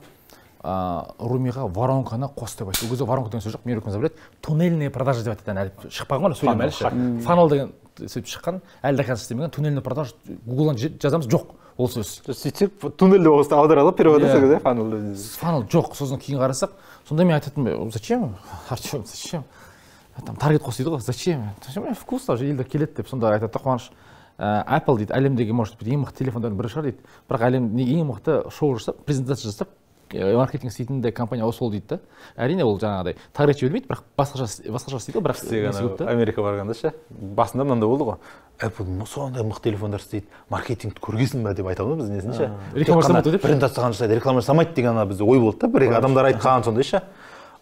румиға воронканы қос деп айтты ол кезде воронка деген сөз жоқ мен рукам біледі туннельные продажа деп айтатын әлі шықпаған ғой сөйлем әлі фанал деген сөйтіп шыққан әлі до конца істемеген туннельный продаж гуглдан жазамыз жоқ ол сөз сөйтсек туннельді ол аудара алады перевод жасаңыз иә фанлды фанл жоқ сосын кейін қарасақ сонда мен айтатынмын зачем артем зачем там таргет қос дейді ғой зачем э, вкусно уже елдер келеді деп сонда айтады да қуаныш э, apple дейді әлемдегі может быть ең мықты телефондардың бірі шығар дейді бірақ әлемдегі ең мықты шоу жасап презентация жасап Э, маркетинг істейтін де компания ол дейді да әрине ол жаңағыдай тарет жібермейді бірақ басқаша басқаша істейді ғой бірақ ана америка барғанда ше басында мынандай болды ғой apple сондай мықты телефондар істейді маркетингті көргенсің ба деп ғой біз несін ше реклама жасамайды деп презентация жасайды реклама жасамайды деген ана бізде ой болды да бір адамдар айтқан сондай ше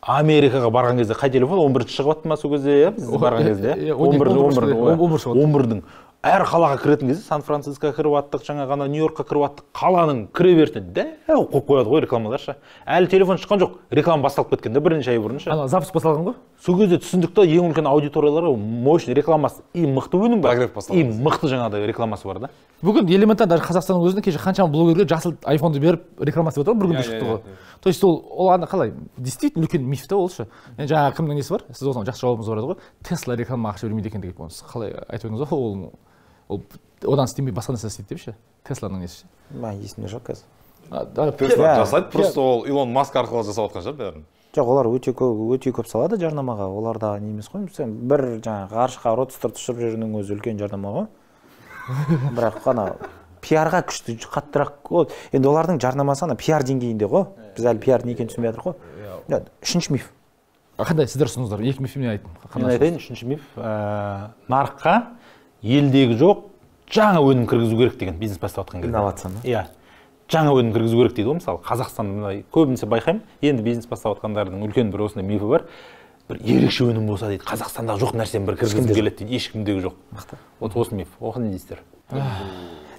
америкаға барған кезде қай телефон он бірінші шығып жатты ма сол кезде иә біз барған кезде иә он бір он бір он бірдің әр қалаға кіретін кезде сан францискоға кіріп аттық жаңа ғана нью йоркқа кіріп аттық қаланың кіре берісіне дәу қойып қояды ғой рекламалар ше әлі телефон шыққан жоқ реклама басталып кеткен да бірнеше ай бұрын ше ана запуск басталған ғой сол кезде түсіндік та ең үлкен аудиторияларға мощный рекламасы и мықты өнім бар и мықты жаңағыдай рекламасы бар да бүгін элементарно даже қазақстанның өзінде кеше қаншама блогерге жасыл айфонды беріп реклама істеп жатыр ғой бір күнде иә, шықты иә, ғой иә, то есть ол ол ана қалай действительно үлкен миф та ол ше жаңағы кімнің несі бар сіз осыған жақсы жауабыңыз бар еді ғой тесла рекламаға ақша бермейді екен деген қалай айтып едіңіз ғой ол ол одан істемей басқа нәрсе істейді деп ше тесланың несі ше есімде жоқ қазір жасайды просто ол илон маск арқылы жасап жатқан шығар бәрін жоқ олар өте көп өте көп салады жарнамаға оларда не емес қой сен бір жаңағы ғарышқа родстер ұшырып жіберудің өзі үлкен жарнама ғой бірақ ана пиарға күшті қаттырақ ол енді олардың жарнамасы ана пиар деңгейінде ғой біз әлі пиар не екенін түсінбей жатырмық қой үшінші миф қандай сіздер ұсыныңыздар екі миф мен айттым мен айтайын үшінші миф э, нарыққа елдегі жоқ жаңа өнім кіргізу керек деген бизнес бастап жатқан кезде инновацияны иә жаңа өнім кіргізу керек дейді ғой мысалы қазақстанда мына көбінесе байқаймын енді бизнес бастап жатқандардың үлкен бір осындай мифі бар бір ерекше өнім болса дейді қазақстанда жоқ нәрсені бір кіргізгім келеді дейді ешкімдегі жоқ мықты вот осы миф оған не дейсіздер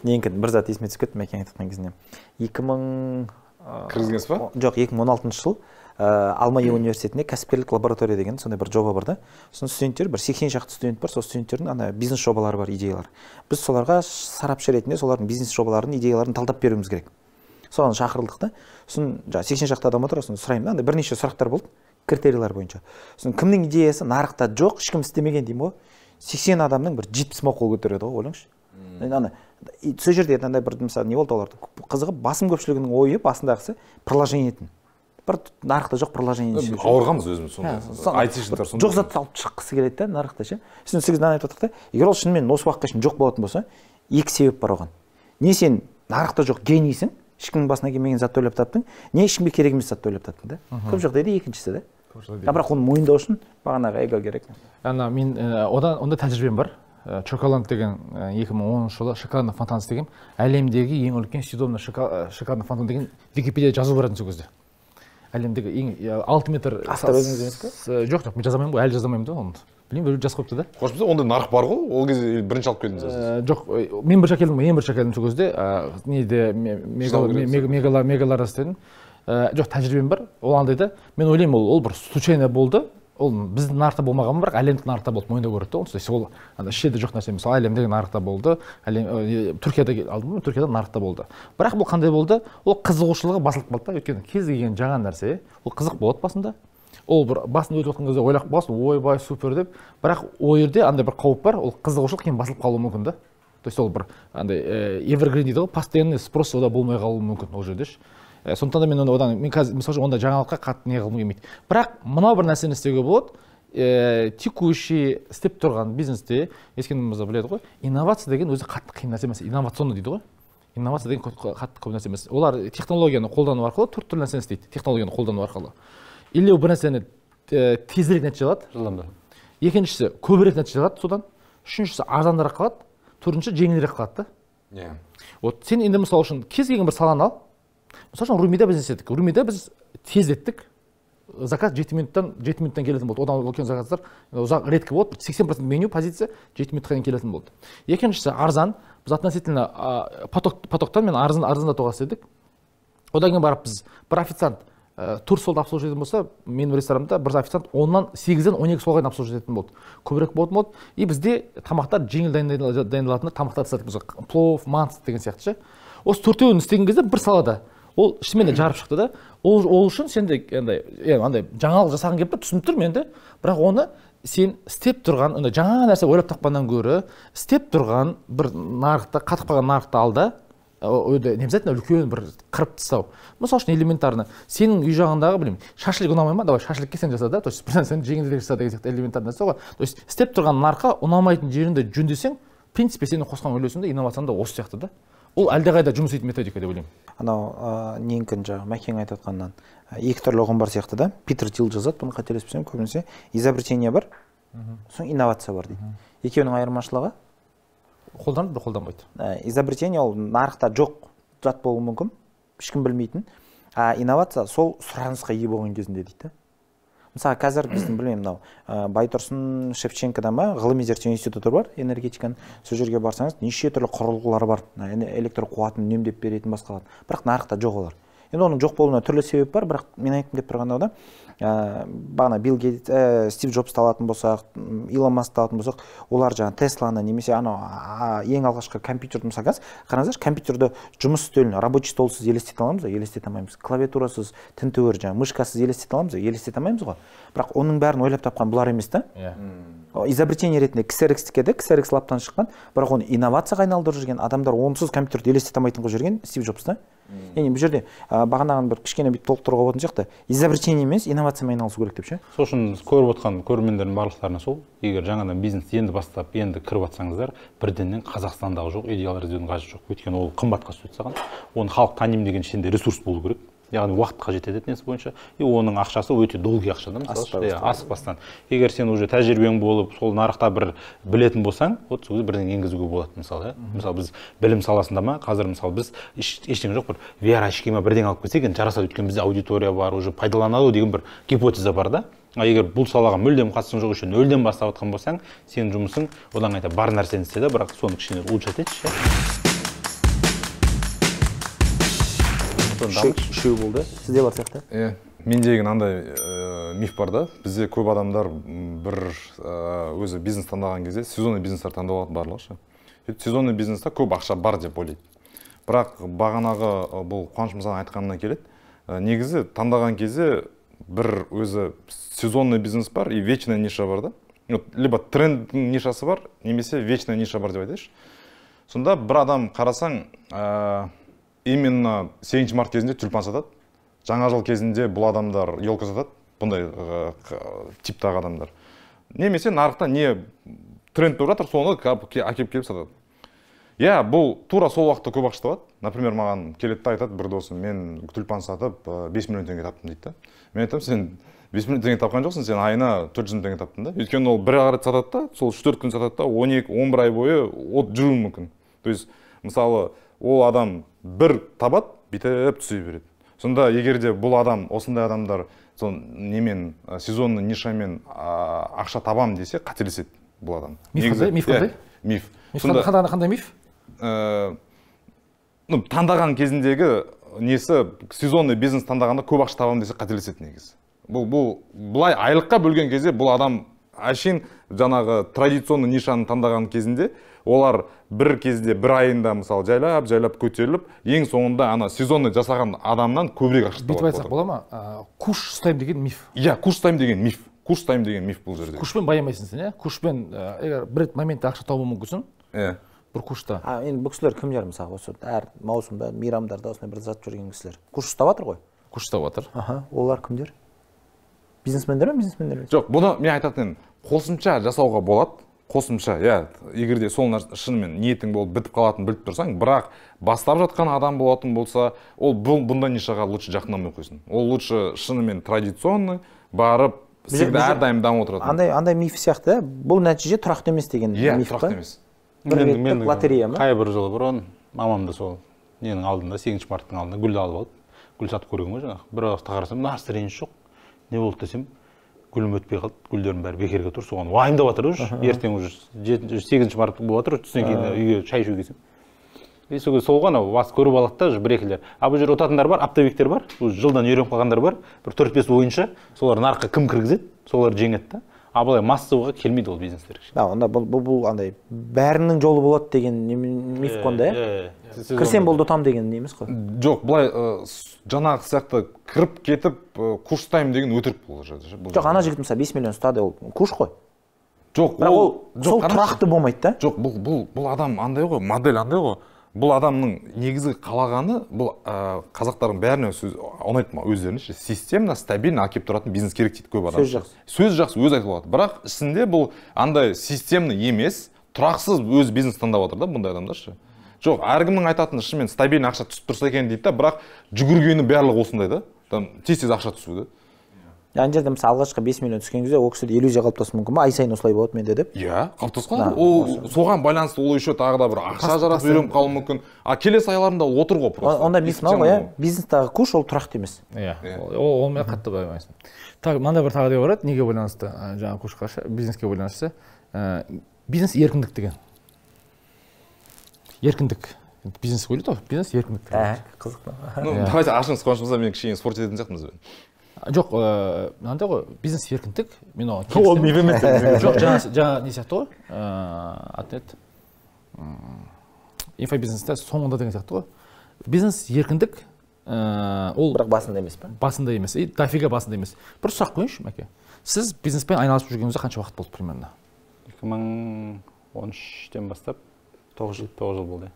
менікі бір зат есіме түсіп кетті мәкең айтып жатқан кезінде екі мың кіргізгенсіз ба жоқ екі мың он алтыншы жыл Э, алмай университетінде кәсіпкерлік лаборатория деген сондай бір жоба бар да сосын студенттер бір сексен шақты студент бар сол студенттердің ана бизнес жобалары бар идеялар біз соларға сарапшы ретінде солардың бизнес жобаларын идеяларын талдап беруіміз керек соған шақырылдық та сосын жаңағы сексен шақты адам отыр сосын сұраймын да андай бірнеше сұрақтар болды критерийлар бойынша сосын кімнің идеясы нарықта жоқ ешкім істемеген деймін ғой сексен адамның бір жетпіс мың қол көтереді ғой ойлаңызшы ана сол жерде андай бір мысалы не болды олардың қызығы басым көпшілігінің ойы басындағысы етін бір нарықта жоқ приложение ауырғанбыз өзіміз сондай айтишниктер сондай жоқ затты алып шыққысы келеді да нарықта ше сосын сіз мынаны айтып отырсыз да егер ол шынымен осы уақытқа шейін жоқ болатын болса екі себеп бар оған не сен нарықта жоқ генийсің ешкімнің басына келмеген затты ойлап таптың не ешкімге керек емес затты ойлап таптың да көп жағдайда екіншісі да бірақ оны мойындау үшін бағанағы эго керек ана мен э, одан онда тәжірибем бар э, шоколанд деген э, екі мың оныншы жылы шоколадный фонтан істегенмін әлемдегі ең үлкен съедобный шоколадный фонтан деген википедияда жазу бар еді сол кезде әлемдегі ең алты метр автор өзіңіз емес па жоқ жоқ мен жаза алмаймын ғой әлі жаза алмаймын да оны білмеймін біреу жазып қойыпты да қош ондай нарық бар ғой ол кезде бірінші алып келдіңіз э, жоқ мен бірінші әкелдім ең бірінші әкелдім сол кезде э, неде мегаларда істедім э, жоқ тәжірибем бар ол андай да мен ойлаймын ол ол бір случайно болды ол біздің нарықта болмаған бірақ әлемдік нарықта болды мойындау керек та оны ол еш жерде жоқ нәрсе мысалы әлемдегі нарықта болды әлем ә, түркияда алдым түркияда нарықта болды бірақ бұл қандай болды ол қызығушылығы басылып қалды да өйткені кез келген жаңа нәрсе ол қызық болады басында ол бір басында өтіп жатқан кезде ойлап қаласың ойбай супер деп бірақ ол жерде андай бір қауіп бар ол қызығушылық кейін басылып қалуы мүмкін да то есть ол бір андай эвергрин дейді ғой постоянный спрос ода болмай қалуы мүмкін ол жерде ше Э, сондықтан да мен онда одан мен қазір мысалы үшін ондай жаңалыққа қатты не қылғым келмейді бірақ мынау бір нәрсені істеуге болады ә, текущий істеп тұрған бизнесте ескен мырза біледі ғой инновация деген өзі қатты қиын нәрсе емес инновационный дейді ғой инновация деген қатты көп нәрсе емес олар технологияны қолдану арқылы төрт түрлі нәрсені істейді технологияны қолдану арқылы или бір нәрсені ә, тезірек нәтиже алады жылдамда екіншісі көбірек нәтиже алады содан үшіншісі арзанырақ қалады төртінші жеңілірек қалады да иә вот сен енді мысалы үшін кез келген бір саланы ал мысалы үшін румида біз не істедік румида біз тездеттік заказ жеті минуттан жеті минуттан келетін болды одан үлкен заказдар э, ұзақ редко болды сексен процент меню позиция жеті минутқа дейін келетін болды екіншісі арзан біз относительно поток потоктан мен арзан арзандатуға істедік одан кейін барып біз бір официант ә, э, төрт столды обслуживать болса менің ресторанымда бір официант оннан сегізден он екі столға дейін обслуживать ететін болды көбірек болатын болды и бізде тамақтар жеңіл дайындалатын тамақтар тастадық плов манс деген сияқты ше осы төртеуін істеген кезде бір салада ол шынымен де жарып шықты да ол, ол үшін сенде андай енді андай жаңалық жасағың келіп тұр түсініп тұрмын енді бірақ оны сен істеп тұрған ондай жаңа нәрсе ойлап тапқаннан гөрі істеп тұрған бір нарықты қатып қалған нарықты ал да не обязательно үлкен бір қырып тастау мысалы үшін элементарно сенің үй жағыңдағы білмеймін шашлик ұнамай ма давай шашликке сен жаса да то есть бір нәрсені жеңілдірек жаса деген сияқты элементарный нәрсе ғой то есть істеп тұрған нарыққа ұнамайтын жеріңді жөндесең в принципе сенің қосқан үлесің де инновацияң да осы сияқты да ол әлдеқайда жұмыс істейтін методика деп ойлаймын анау ә, жа жаңағы мәкең айтып жатқаннан екі түрлі ұғым бар сияқты да питер тил жазады бұны қателеспесем көбінесе изобретение бар соң инновация бар дейді екеуінің айырмашылығы қолданады бір қолданбайды ә, изобретение ол нарықта жоқ зат болуы мүмкін ешкім білмейтін а инновация сол сұранысқа ие болған кезінде дейді мысалы қазір біздің білмеймін мынау ә, байтұрсын шевченкода ма ғылыми зерттеу институты бар энергетиканың сол жерге барсаңыз неше түрлі құрылғылар бар электр қуатын үнемдеп беретін басқалар бірақ нарықта жоқ олар енді оның жоқ болуына түрлі себеп бар бірақ мен айтқым келіп тұрған да ә, бағана билл ә, стив джобсты алатын болсақ илон маскты алатын болсақ олар жаңағы тесланы немесе анау ең алғашқы компьютерді мысалы қазір қараңыздаршы компьютерді жұмыс үстелін рабочий столсыз елестете аламыз ба елестете алмаймыз клавиатурасыз тінтуір жаңағы мышкасыз елестете аламыз ба елестете алмаймыз ғой бірақ оның бәрін ойлап тапқан бұлар емес та иә изобретение ретінде ксеркстікі еді ксерекс лаптан шыққан бірақ оны инновацияға айналдырып жүрген адамдар онсыз компьютерді елестете алмайтын қылып жіберген стив джобс та яғни бұл жерде бағанағыны бір кішкене бүйтіп толықтыруға болатын сияқты изобретение емес инновациямен айналысу керек деп ше сол үшін көріп отқан көрермендердің барлықтарына сол егер жаңадан бизнес енді бастап енді кіріп жатсаңыздар бірденнен қазақстандағы жоқ идеялар іздеудің қажеті жоқ өйткені ол қымбатқа түседі саған оны халық танимын деген ішінде ресурс болу керек яғни уақыт қажет етеді несі бойынша и оның ақшасы өте долгий ақша да мысалы асықпастан иә, егер сен уже тәжірибең болып сол нарықта бір білетін болсаң вот сол кезде бірдеңе енгізуге болады мысалы иә мысалы біз білім саласында ма қазір мысалы біз ештеңе жоқ бір vr очки ма бірдеңе алып келсек енді жарасады өйткені бізде аудитория бар уже пайдаланады деген бір гипотеза бар да а егер бұл салаға мүлдем қатысың жоқ еще нөлден бастап жатқан болсаң сенің жұмысың одан қайта бар нәрсені істе да бірақ соны кішкене улучшать етші үшеу болды сізде бар сияқты иә мендегі мынандай миф бар да бізде көп адамдар бір өзі бизнес таңдаған кезде сезонный бизнестер таңдап алады барлығы ше сөйтіп сезонный бизнеста көп ақша бар деп ойлайды бірақ бағанағы бұл қуаныш мырзаның айтқанына келеді негізі таңдаған кезде бір өзі сезонный бизнес бар и вечная ниша бар да либо трендтің нишасы бар немесе вечная ниша бар деп айтайыншы сонда бір адам қарасаң именно сегізінші март кезінде тюльпан сатады жаңа жыл кезінде бұл адамдар елка сатады бұндай э, типтағы адамдар немесе нарықта не тренд болып жатыр соны әкеліп келіп сатады иә бұл тура сол уақытта көп ақша табады например маған келеді да айтады бір досым мен тюльпан сатып э, бес миллион теңге таптым дейді да мен айтамын сен бес миллион теңге тапқан жоқсың сен айына төрт жүз мың теңге таптың да өйткені ол бір рет сатады да сол үш төрт күн сатады да он екі он бір ай бойы от жүруі мүмкін то есть мысалы ол адам бір табат бүйтіп түсе береді сонда егерде бұл адам осындай адамдар сол немен ә, сезонный нишамен ақша табам десе қателеседі бұл адам миф қандай миф иә, қандай сонда қандай қандай миф ә, ну таңдаған кезіндегі несі сезонный бизнес таңдағанда көп ақша табамын десе қателеседі негізі бұл бұл былай айлыққа бөлген кезде бұл адам әшейін жаңағы традиционный нишаны таңдаған кезінде олар бір кезде бір айында мысалы жайлап жайлап көтеріліп ең соңында ана сезонный жасаған адамнан көбірек ақша бүйтіп айтсақ бола ма ә, куш ұстаймын деген миф иә куш ұстаймын деген миф куш ұстаймын деген миф бұл жерде кушпен баямайсың сен иә кушпен егер бір моментте ақша табуы мүмкінсің иә бір кушта а енді бұл кісілер кімдер мысалы осы әр маусымда мейрамдарда осындай бір зат жүрген кісілер куш ұстап жатыр ғой куш ұстап жатыр аха олар кімдер бизнесмендер ме бизнесмендер емес жоқ бұны мен айтатын едім қосымша жасауға болады қосымша иә егер де сол шынымен ниетің болып бітіп қалатынын біліп тұрсаң бірақ бастап жатқан адам болатын болса ол бұл, бұндай нишаға лучше жақындамай қойсын ол лучше шынымен традиционный барып всегда әрдайым дамып отыратын андай андай миф сияқты бұл нәтиже тұрақты емес деген иә миф тұрақты емес мен лотерея ма қай бір жылы бұрын мамам да сол ненің алдында сегізінші марттың алдында гүлді алып алды гүл сатып көрген ғой жаңағы бір уақытта қарасам мына жоқ не болды десем гүлім өтпей қалды гүлдерім бәрі бекерге тұр соған уайымдап жатыр уже ертең уже жетінші сегізінші март болып жатыр түстен кейін үйге шай ішуге келсем и сол кезде сол ғой анау бас көріп алады да бір екілер а бұл жерде ұтатындар бар оптовиктер бар уже жылдан үйреніп қалғандар бар бір төрт бес ойыншы солар нарыққа кім кіргізеді солар жеңеді да а былай массовыйға келмейді ол бизнестер да онда бұл, бұл, андай бәрінің жолы болады деген миф қой онда иә кірсем болды ұтамын деген не емес қой жоқ былай жаңағы сияқты кіріп кетіп курс ұстаймын деген өтірік бұл жоқ ана жігіт мысалы бес миллион ұстады ол курс қой жоқ бірақ ол сол тұрақты болмайды да жоқ бұл бұл бұл адам андай ғой модель андай ғой бұл адамның негізі қалағаны бұл ә, қазақтардың бәріне сөз ұнайды маған өздеріне системно стабильно әкеліп тұратын бизнес керек дейді көп адам сөз жақсы сөз жақсы өзі айтып алады бірақ ішінде бұл андай системный емес тұрақсыз өз бизнес таңдап жатыр да бұндай адамдар ше жоқ әркімнің айтатыны шынымен стабильно ақша түсіп тұрса екен дейді да бірақ жүгіргені барлығы осындай да там тез ақша түсу ана жерде мысалы алғашқы бес миллион түскен кезде ол кісіде иллюзия қалыптасуы мүмкін ба ай сайын осылай болады менде деп иә қалыптасқан ол соған байланысты ол еще тағы да бір ақша жарасып үйреніп қалуы мүмкін а келесі айларында отыр ғой просто онда мен мынау ғой иә бизнестағы куш ол тұрақты емес иә, иә. ол онымен қатты байланысты так мынандай бір тағы бар еді неге байланысты жаңағы курсқа бизнеске байланысты бизнес еркіндік деген еркіндік бизнес ойлайды ғой бизнес еркіндік ә, қызық ну иә. давайте ашыңыз қуанышымыздан мен кішкене спорт ететін сияқтымыз жоқ ыыы э, мынандай ғой бизнес еркіндік мен оған ол емес жоқ жаңа жаңа не сияқты ғой ыыы э, аты еді инфобизнесте соңында деген сияқты ғой бизнес еркіндік ыыы э, ол бірақ басында емес па басында емес и дофига басында емес бір сұрақ қояйыншы мәке сіз бизнеспен айналысып жүргеніңізге қанша уақыт болды примерно екі мың он үштен бастап тоғыз жыл тоғыз жыл болды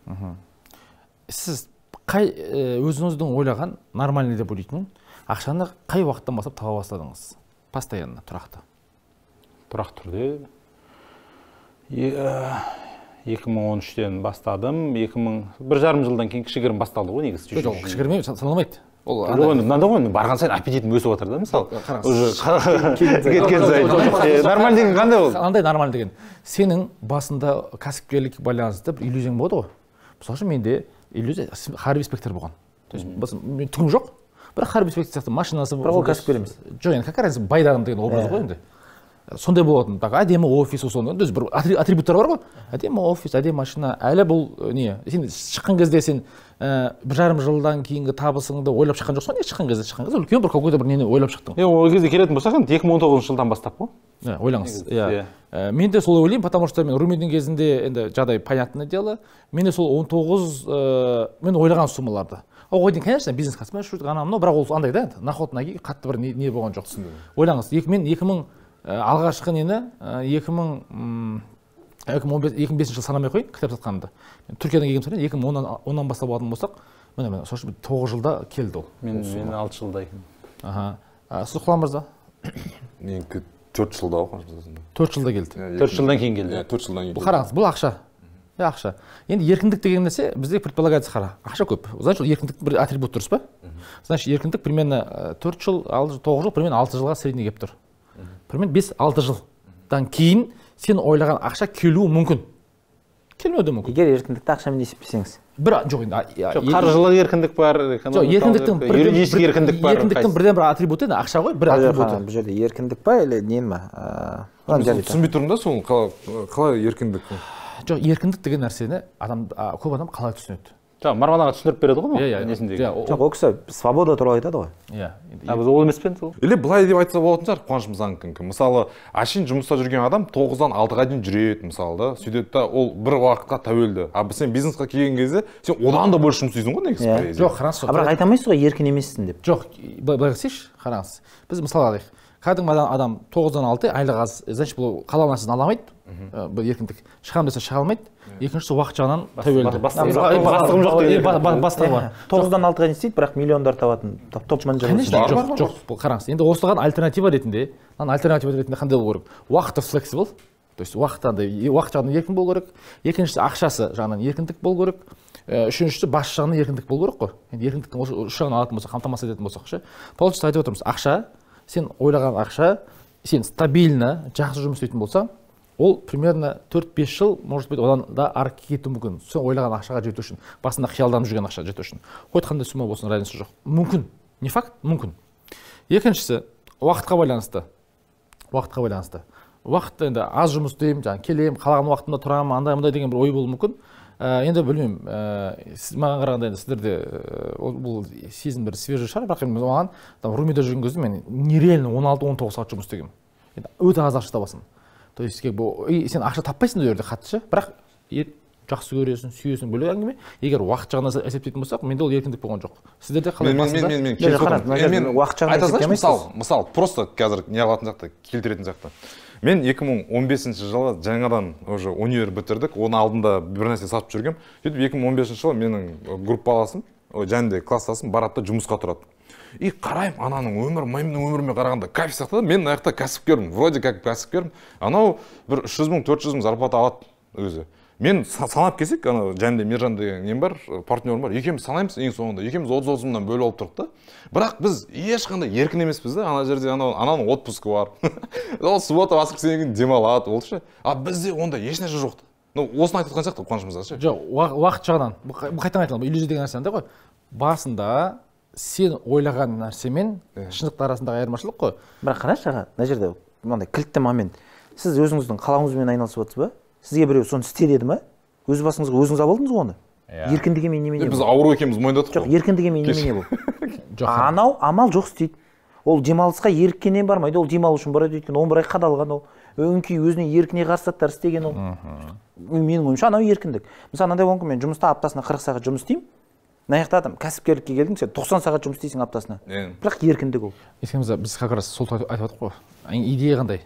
сіз қай өзіңіздің ойлаған нормальный деп ойлайтын ақшаны қай уақыттан бастап таба бастадыңыз постоянно тұрақты тұрақты түрде э, екі мың он үштен бастадым екі мың бір жарым жылдан кейін кішігірім басталды ғой негізі жоқ ол кішігірім саналмайды ол мынандай ғой барған сайын аппетитім өсіп жатыр да мысалы уже кеткен сайын деген қандай ол қандай нормаль деген сенің басында кәсіпкерлікке байланысты бір иллюзияң болады ғой мысалы үшін менде иллюзия харви спектр болған то есть түгім жоқ бірақ харбисбек сияқты машинасы бірақ ол кәсіпкер емес жоқ енді какая разница бай адам деген образ иә. ғой енді сондай болатын так әдемі офис осы то есть бір атрибуттар бар ғой әдемі офис әдемі машина әлі бұл э, не сен шыққан кезде сен ә, бір жарым жылдан кейінгі табысыңды ойлап шыққан жоқсың ғой шыққан кезде шыққан кезде үлкен бір какой то бір нені ойлап шықтың е ол кезде келетін болсақ енді екі мың он тоғызыншы жылдан бастап қой ойлаңыз иә мен де солай ойлаймын потому что мен румидің кезінде енді жағдай понятное дело мен де сол он тоғыз э, мен ойлаған суммаларды оған дейін конечно бизнес класс маршрут анау мынау бірақ ол андай да находнаги қатты бір не, не болған жоқ түсіндім ойлаңыз екі мен екі мың э, алғашқы нені э, екі мың екі мың он бес екі мың бесінші жылы санамай ақ қояйын кітап сатқанымды түркиядан келген екі мың оннан оннан бастап алатын болсақ міне міне сол үшін тоғыз жылда келді ол мен мен алты жылда екен аха сіз құлан мырза менікі төрт жылда ғой төрт жылда келді төрт жылдан кейін келді иә төрт жылдан кейін қараңыз бұл ақша ақша енді еркіндік деген нәрсе бізде предполагается қара ақша көп значит еркіндік бір атрибут дұрыс па значит еркіндік примерно э, төрт жыл алты тоғыз жыл примерно алты жылға средний келіп тұр примерно бес алты жылдан кейін сен ойлаған ақша келуі мүмкін келмеуі де мүмкін егер еркіндікті ақшамен есептесеңіз бір жоқ енді қаржылық еркіндік бар жоқ еркіндіктің юридический еркіндік бар еркіндіктің бірден бір атрибуты енді ақша ғой бір атрибуты бұл жерде еркіндік па или не ма э, түсінбей тұрмын да соны қалай еркіндік жоқ еркіндік деген нәрсені адам көп адам қалай түсінеді жаңа марғұлан аға түсіндіріп береді ғой иә иә несіндегі жоқ ол кісі свобода туралы айтады ғой иә біз ол емес пе енді или былай деп айтса болатын шығар қуаныш мырзанікінікі мысалы әшейін жұмыста жүрген адам тоғыздан алтыға дейін жүреді мысалы да сөйтеді да ол бір уақытқа тәуелді а сен бизнесқа келген кезде сен одан да больше жұмыс істейсің ғой негізі иә. жоқ қараңыз бірақ айта алмайсыз ғой еркін емессің деп жоқ былай былай қараңыз біз мысал алайық кәдімгі адам тоғыздан алты айлық аз значит бұл қалаған нәрсесін ала алмайды бұл еркіндік шығамын десе шыға алмайды иә. екіншісі уақыт жағынан тәуелді бастығы бар тоғыздан алтыға не істейді бірақ миллиондар табатын топ менеджер жоқ бұл қараңыз енді осыған альтернатива ретінде мынаны альтернатива ретінде қандай болу керек уақыты флексибл то есть андай уақыт жағынан еркін болу керек екіншісі ақшасы жағынан еркіндік болу керек үшіншісі бас жағынан еркіндік болу керек қой енді еркіндіктің үш жағын алатын болсақ қамтамасыз ететін болсақ ше получается айтып отырмыз ақша сен ойлаған ақша сен стабильно жақсы жұмыс істейтін болсаң ол примерно төрт бес жыл может быть одан да ары кетуі мүмкін сен ойлаған ақшаға жету үшін басында қиялданып жүрген ақшаға жету үшін хоть қандай сумма болсын разницы жоқ мүмкін не факт мүмкін екіншісі уақытқа байланысты уақытқа байланысты уақытта енді аз жұмыс істеймін жаңағы келемін қалаған уақытымда тұрамын андай мындай деген бір ой болуы мүмкін енді білмеймін ә, сіз маған қарағанда енді сіздерде бұл сезім бір свежий шығар бірақ енді маған там румида жүрген кезде мен нереально он алты он тоғыз сағат жұмыс істегенмін енді өте аз ақша табасың то есть как бы и сен ақша таппайсың ол жерде қатты ше бірақ жақсы көресің сүйесің бөлек әңгіме егер уақыт жағынан есептейтін болсақ менде ол еркіндік болған жоқ сіздерде қалай мен мен мен мен уақыт жағынан мысалы мысалы просто қазір не қылатын сияқты келтіретін сияқты мен 2015 жылы жаңадан уже универ бітірдік оның алдында бір нәрсе сатып жүргем. сөйтіп 2015 жылы менің группаласым және де класстасым барады да жұмысқа тұрады и қараймын ананың өмірі менің өміріме қарағанда кайф сияқты да мен мына жақта кәсіпкермін вроде как кәсіпкермін анау бір үш жүз мың төрт жүз мың зарплата алады өзі мен санап келсек ана жәнде мержан деген нем бар партнерым бар екеуміз санаймыз ең соңында екеуміз отыз отыз мыңнан бөліп алып тұрдық та бірақ біз ешқандай еркін емеспіз да ана жерде анау ананың отпускі бар ол суббота воскресенье күні демалады ол ше а бізде ондай ешнәрсе жоқ та ну осыны айтып жатқан сияқты қуанышымызға ше жоқ уақыт жағынан қайтадан айтамын иллюзия деген нәрсе андай ғой басында сен ойлаған нәрсе мен шындықтың арасындағы айырмашылық қой бірақ қарашы аға мына жерде мынандай кілтті момент сіз өзіңіздің қалауыңызбен айналысып жатсыз ба сізге біреу соны істе деді ма өз басыңызға өзіңіз алып алдыңыз ғой оны иә еркіндік емей немене біз ауру екенімізді мойындадық жоқ еркіндік емей немене бұл жоқ анау амал жоқ істейді ол демалысқа еріккеннен бармайды ол демалу үшін барады өйткені он бір ай қадалған ол өңкей өзіне еркіне қарсы заттар істеген ол менің ойымша анау еркіндік мысалы мынандай болуы мен жұмыста аптасына қырық сағат жұмыс істеймін мына жақта там кәсіпкерлікке келдің сен тоқсан сағат жұмыс істейсің аптасына бірақ еркіндік ол ескен мырза біз как раз сол айтып жатырмық қой идея қандай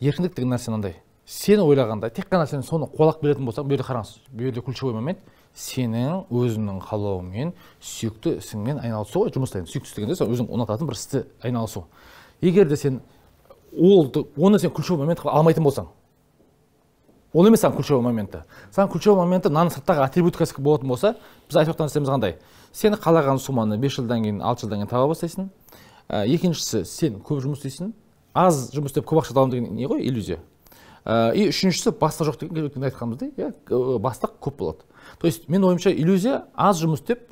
еркіндік деген нәрсе мынандай сен ойлағанда тек қана сен соны қолақ беретін болсаң бұл жерде қараңыз бұл жерде ключевой момент сенің өзіңнің қалауыңмен сүйікті ісіңмен айналысу ғой жұмыста енді сүйікті іс дегенде сол өзің ұнататын бір істі айналысу егер де сен ол оны сен ключевой момент қылып алмайтын болсаң ол емес саған ключевой моменті саған ключевой моменті мынаның сырттағы атрибутикасы болатын болса біз айтып жатқан нәрсеміз қандай сен қалаған сумманы бес жылдан кейін алты жылдан кейін таба бастайсың ә, екіншісі сен көп жұмыс істейсің аз жұмыс істеп көп ақша табамын деген не ғой иллюзия Э, и үшіншісі бастық жоқ деген айтқанымыздай иә э, бастық көп болады то есть менің ойымша иллюзия аз жұмыс істеп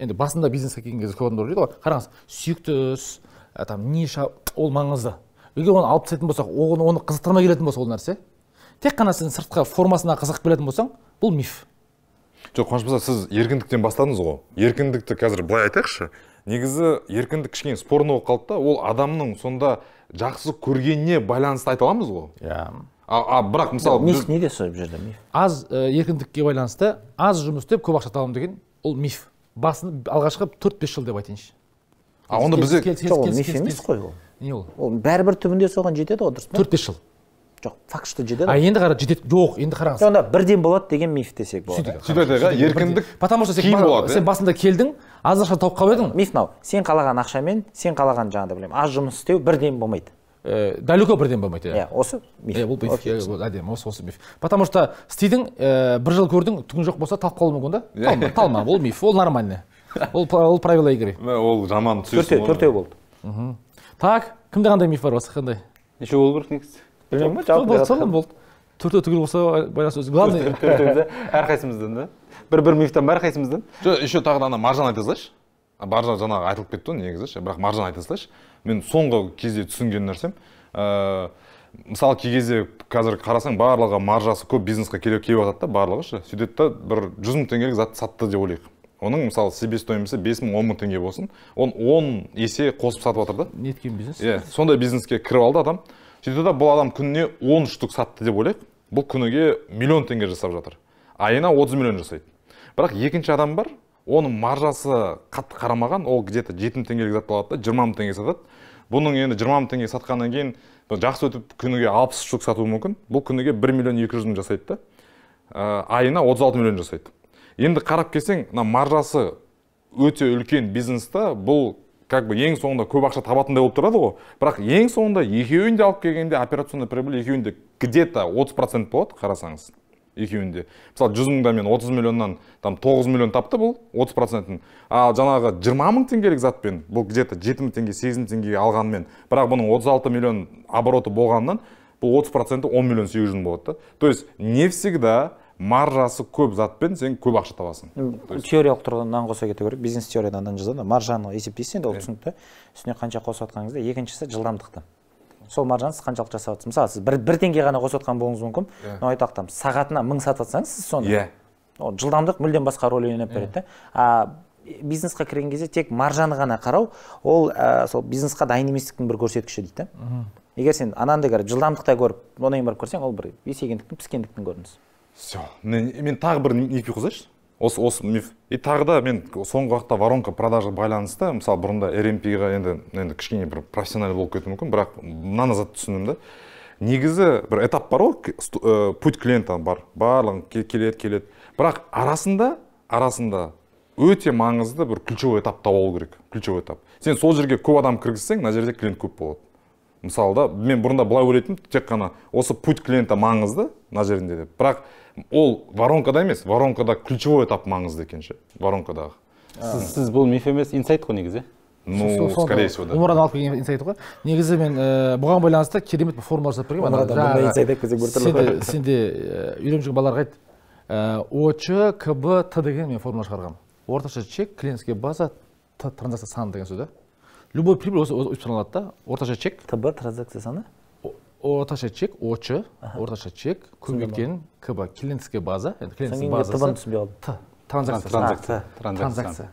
енді басында бизнеске келген кезде көп адамдар дейді ғой қараңыз сүйікті іс там ниша ол маңызды егер оны алып тастайтын болсақ оны, оны қызықтырмай келетін болса ол нәрсе тек қана сен сыртқы формасына қызығып келетін болсаң бұл миф жоқ қуаныш мырза сіз еркіндіктен бастадыңыз ғой еркіндікті қазір былай айтайықшы негізі еркіндік кішкене спорный болып қалды да ол адамның сонда жақсы көргеніне байланысты айта аламыз ғой иә yeah а, бірақ мысалы миф неде сол бұл жерде миф аз э, еркіндікке байланысты аз жұмыс істеп көп ақша табамын деген ол миф басын алғашқы төрт бес жыл деп айтайыншы а онда бізде жоқ ол миф емес қой ол не ол ол бәрібір түбінде соған жетеді ғой дұрыс па төрт бес жыл жоқ факт что жетеді а енді қара жетеді жоқ енді қараңыз онда бірден болады деген миф десек болады сөйтіп айтайық иә еркіндік потому что сен, сен басында келдің аз ақша тауып қалып едің миф мынау сен қалаған ақшамен сен қалаған жаңағыдай білемін аз жұмыс істеу бірден болмайды ә, далеко бірден болмайды иә осы миф иә бұл миф әдемі осы осы миф потому что істедің ә, э, бір жыл көрдің түгің жоқ болса талып қалуы мүмкін да талма, талма ол миф ол нормально ол ол правила игры ол жаман төртеу төртеу болды так кімде қандай миф бар басқа қандай неше болу керек негізі білмеймін ғой сол болды төртеу түгел болса байланыс өзі главный төртеуі әрқайсымыздан да бір бір мифтан бар әрқайсымыздан жоқ еще тағы да ана маржан айта салайыншы маржан жаңағы айтылып кетті ғой негізі бірақ маржан айта салайыншы мен соңғы кезде түсінген нәрсем ә, мысалы кей кезде қазір қарасаң барлығы маржасы көп бизнесқа келіп келіп жатады да барлығы ше сөйтеді да бір жүз мың теңгелік затты сатты деп ойлайық оның мысалы себестоимості бес мың он мың теңге болсын оны он есе қосып сатып жатыр да неткен бизнес иә yeah, сондай бизнеске кіріп алды адам сөйтеді да бұл адам күніне он штук сатты деп ойлайық бұл күніге миллион теңге жасап жатыр айына отыз миллион жасайды бірақ екінші адам бар оның маржасы қатты қарамаған ол где то жеті мың теңгелік зат алады да жиырма мың теңге сатады бұның енді жиырма мың теңге сатқаннан кейін жақсы өтіп күніге алпыс штук сатуы мүмкін бұл күніге бір миллион екі жүз мың жасайды да ә, айына отыз алты миллион жасайды енді қарап келсең мына маржасы өте үлкен бизнеста бұл как бы ең соңында көп ақша табатындай болып тұрады ғой бірақ ең соңында екеуін де алып келгенде операционный прибыль екеуінде где то отыз процент болады қарасаңыз екеуінде мысалы жүз мыңда мен отыз миллионнан там тоғыз миллион тапты бұл отыз процентін ал жаңағы жиырма мың теңгелік затпен бұл где то жеті мың теңге сегіз мың теңгеге алғанымен бірақ бұның отыз алты миллион обороты болғанынан бұл отыз проценті он миллион сегіз жүз мың болады да то есть не всегда маржасы көп затпен сен көп ақша табасың теориялық тұрғыдан қоса кету керек бизнес теориядан жазады маржаны есептейсің енді ол түсінікті үстіне қанша қосып жатқаныңызды екіншісі жылдамдықты сол маржаны сіз қаншалық жасап жатсыз мысалы сіз бір, бір теңге ғана қосып жатқан болуыңыз мүмкін yeah. но айтайық там сағатына мың сатып жатсаңыз сіз соны иә yeah. жылдамдық мүлдем басқа рөл ойнап береді да а бизнесқа кірген кезде тек маржаны ғана қарау ол ә, сол бизнесқа дайын еместіктің бір көрсеткіші дейді да егер сен анандай қарап жылдамдықтай көріп одан кейін барып көрсең ол бір есейгендіктің піскендіктің көрінісі все мен тағы бір неке қозғайыншы осы осы миф и тағы да мен соңғы уақытта воронка продажа байланысты мысалы бұрында рмп ға енді енді кішкене бір профессиональ болып кетуі мүмкін бірақ мына зат түсіндім да негізі бір этап бар ғой э, путь клиента бар барлығын келеді келеді бірақ арасында арасында өте маңызды бір ключевой этап табу керек ключевой этап сен сол жерге көп адам кіргізсең мына жерде клиент көп болады мысалы да мен бұрында былай ойлайтынмын тек қана осы путь клиента маңызды мына жерінде деп бірақ ол воронкада емес воронкада ключевой этап маңызды екен ше воронкадағы сіз, сіз бұл миф емес инсайт қой негізі ну скорее всего да омарадан алып келген инсайт қой негізі мен ә, бұған байланысты керемет бір формула жасап берген сенде сенде жүрген э, балаларға айт ә, э, оч кб т деген мен формула шығарғанмын орташа чек клиентская база т транзакция саны деген сөз да любой прибыль осы саналады да орташа чек тб транзакция саны орташа чек очы орташа чек көбейткен кб клиентская база клиентскің базасы тбны түсінбей қалдым транзакция транзакция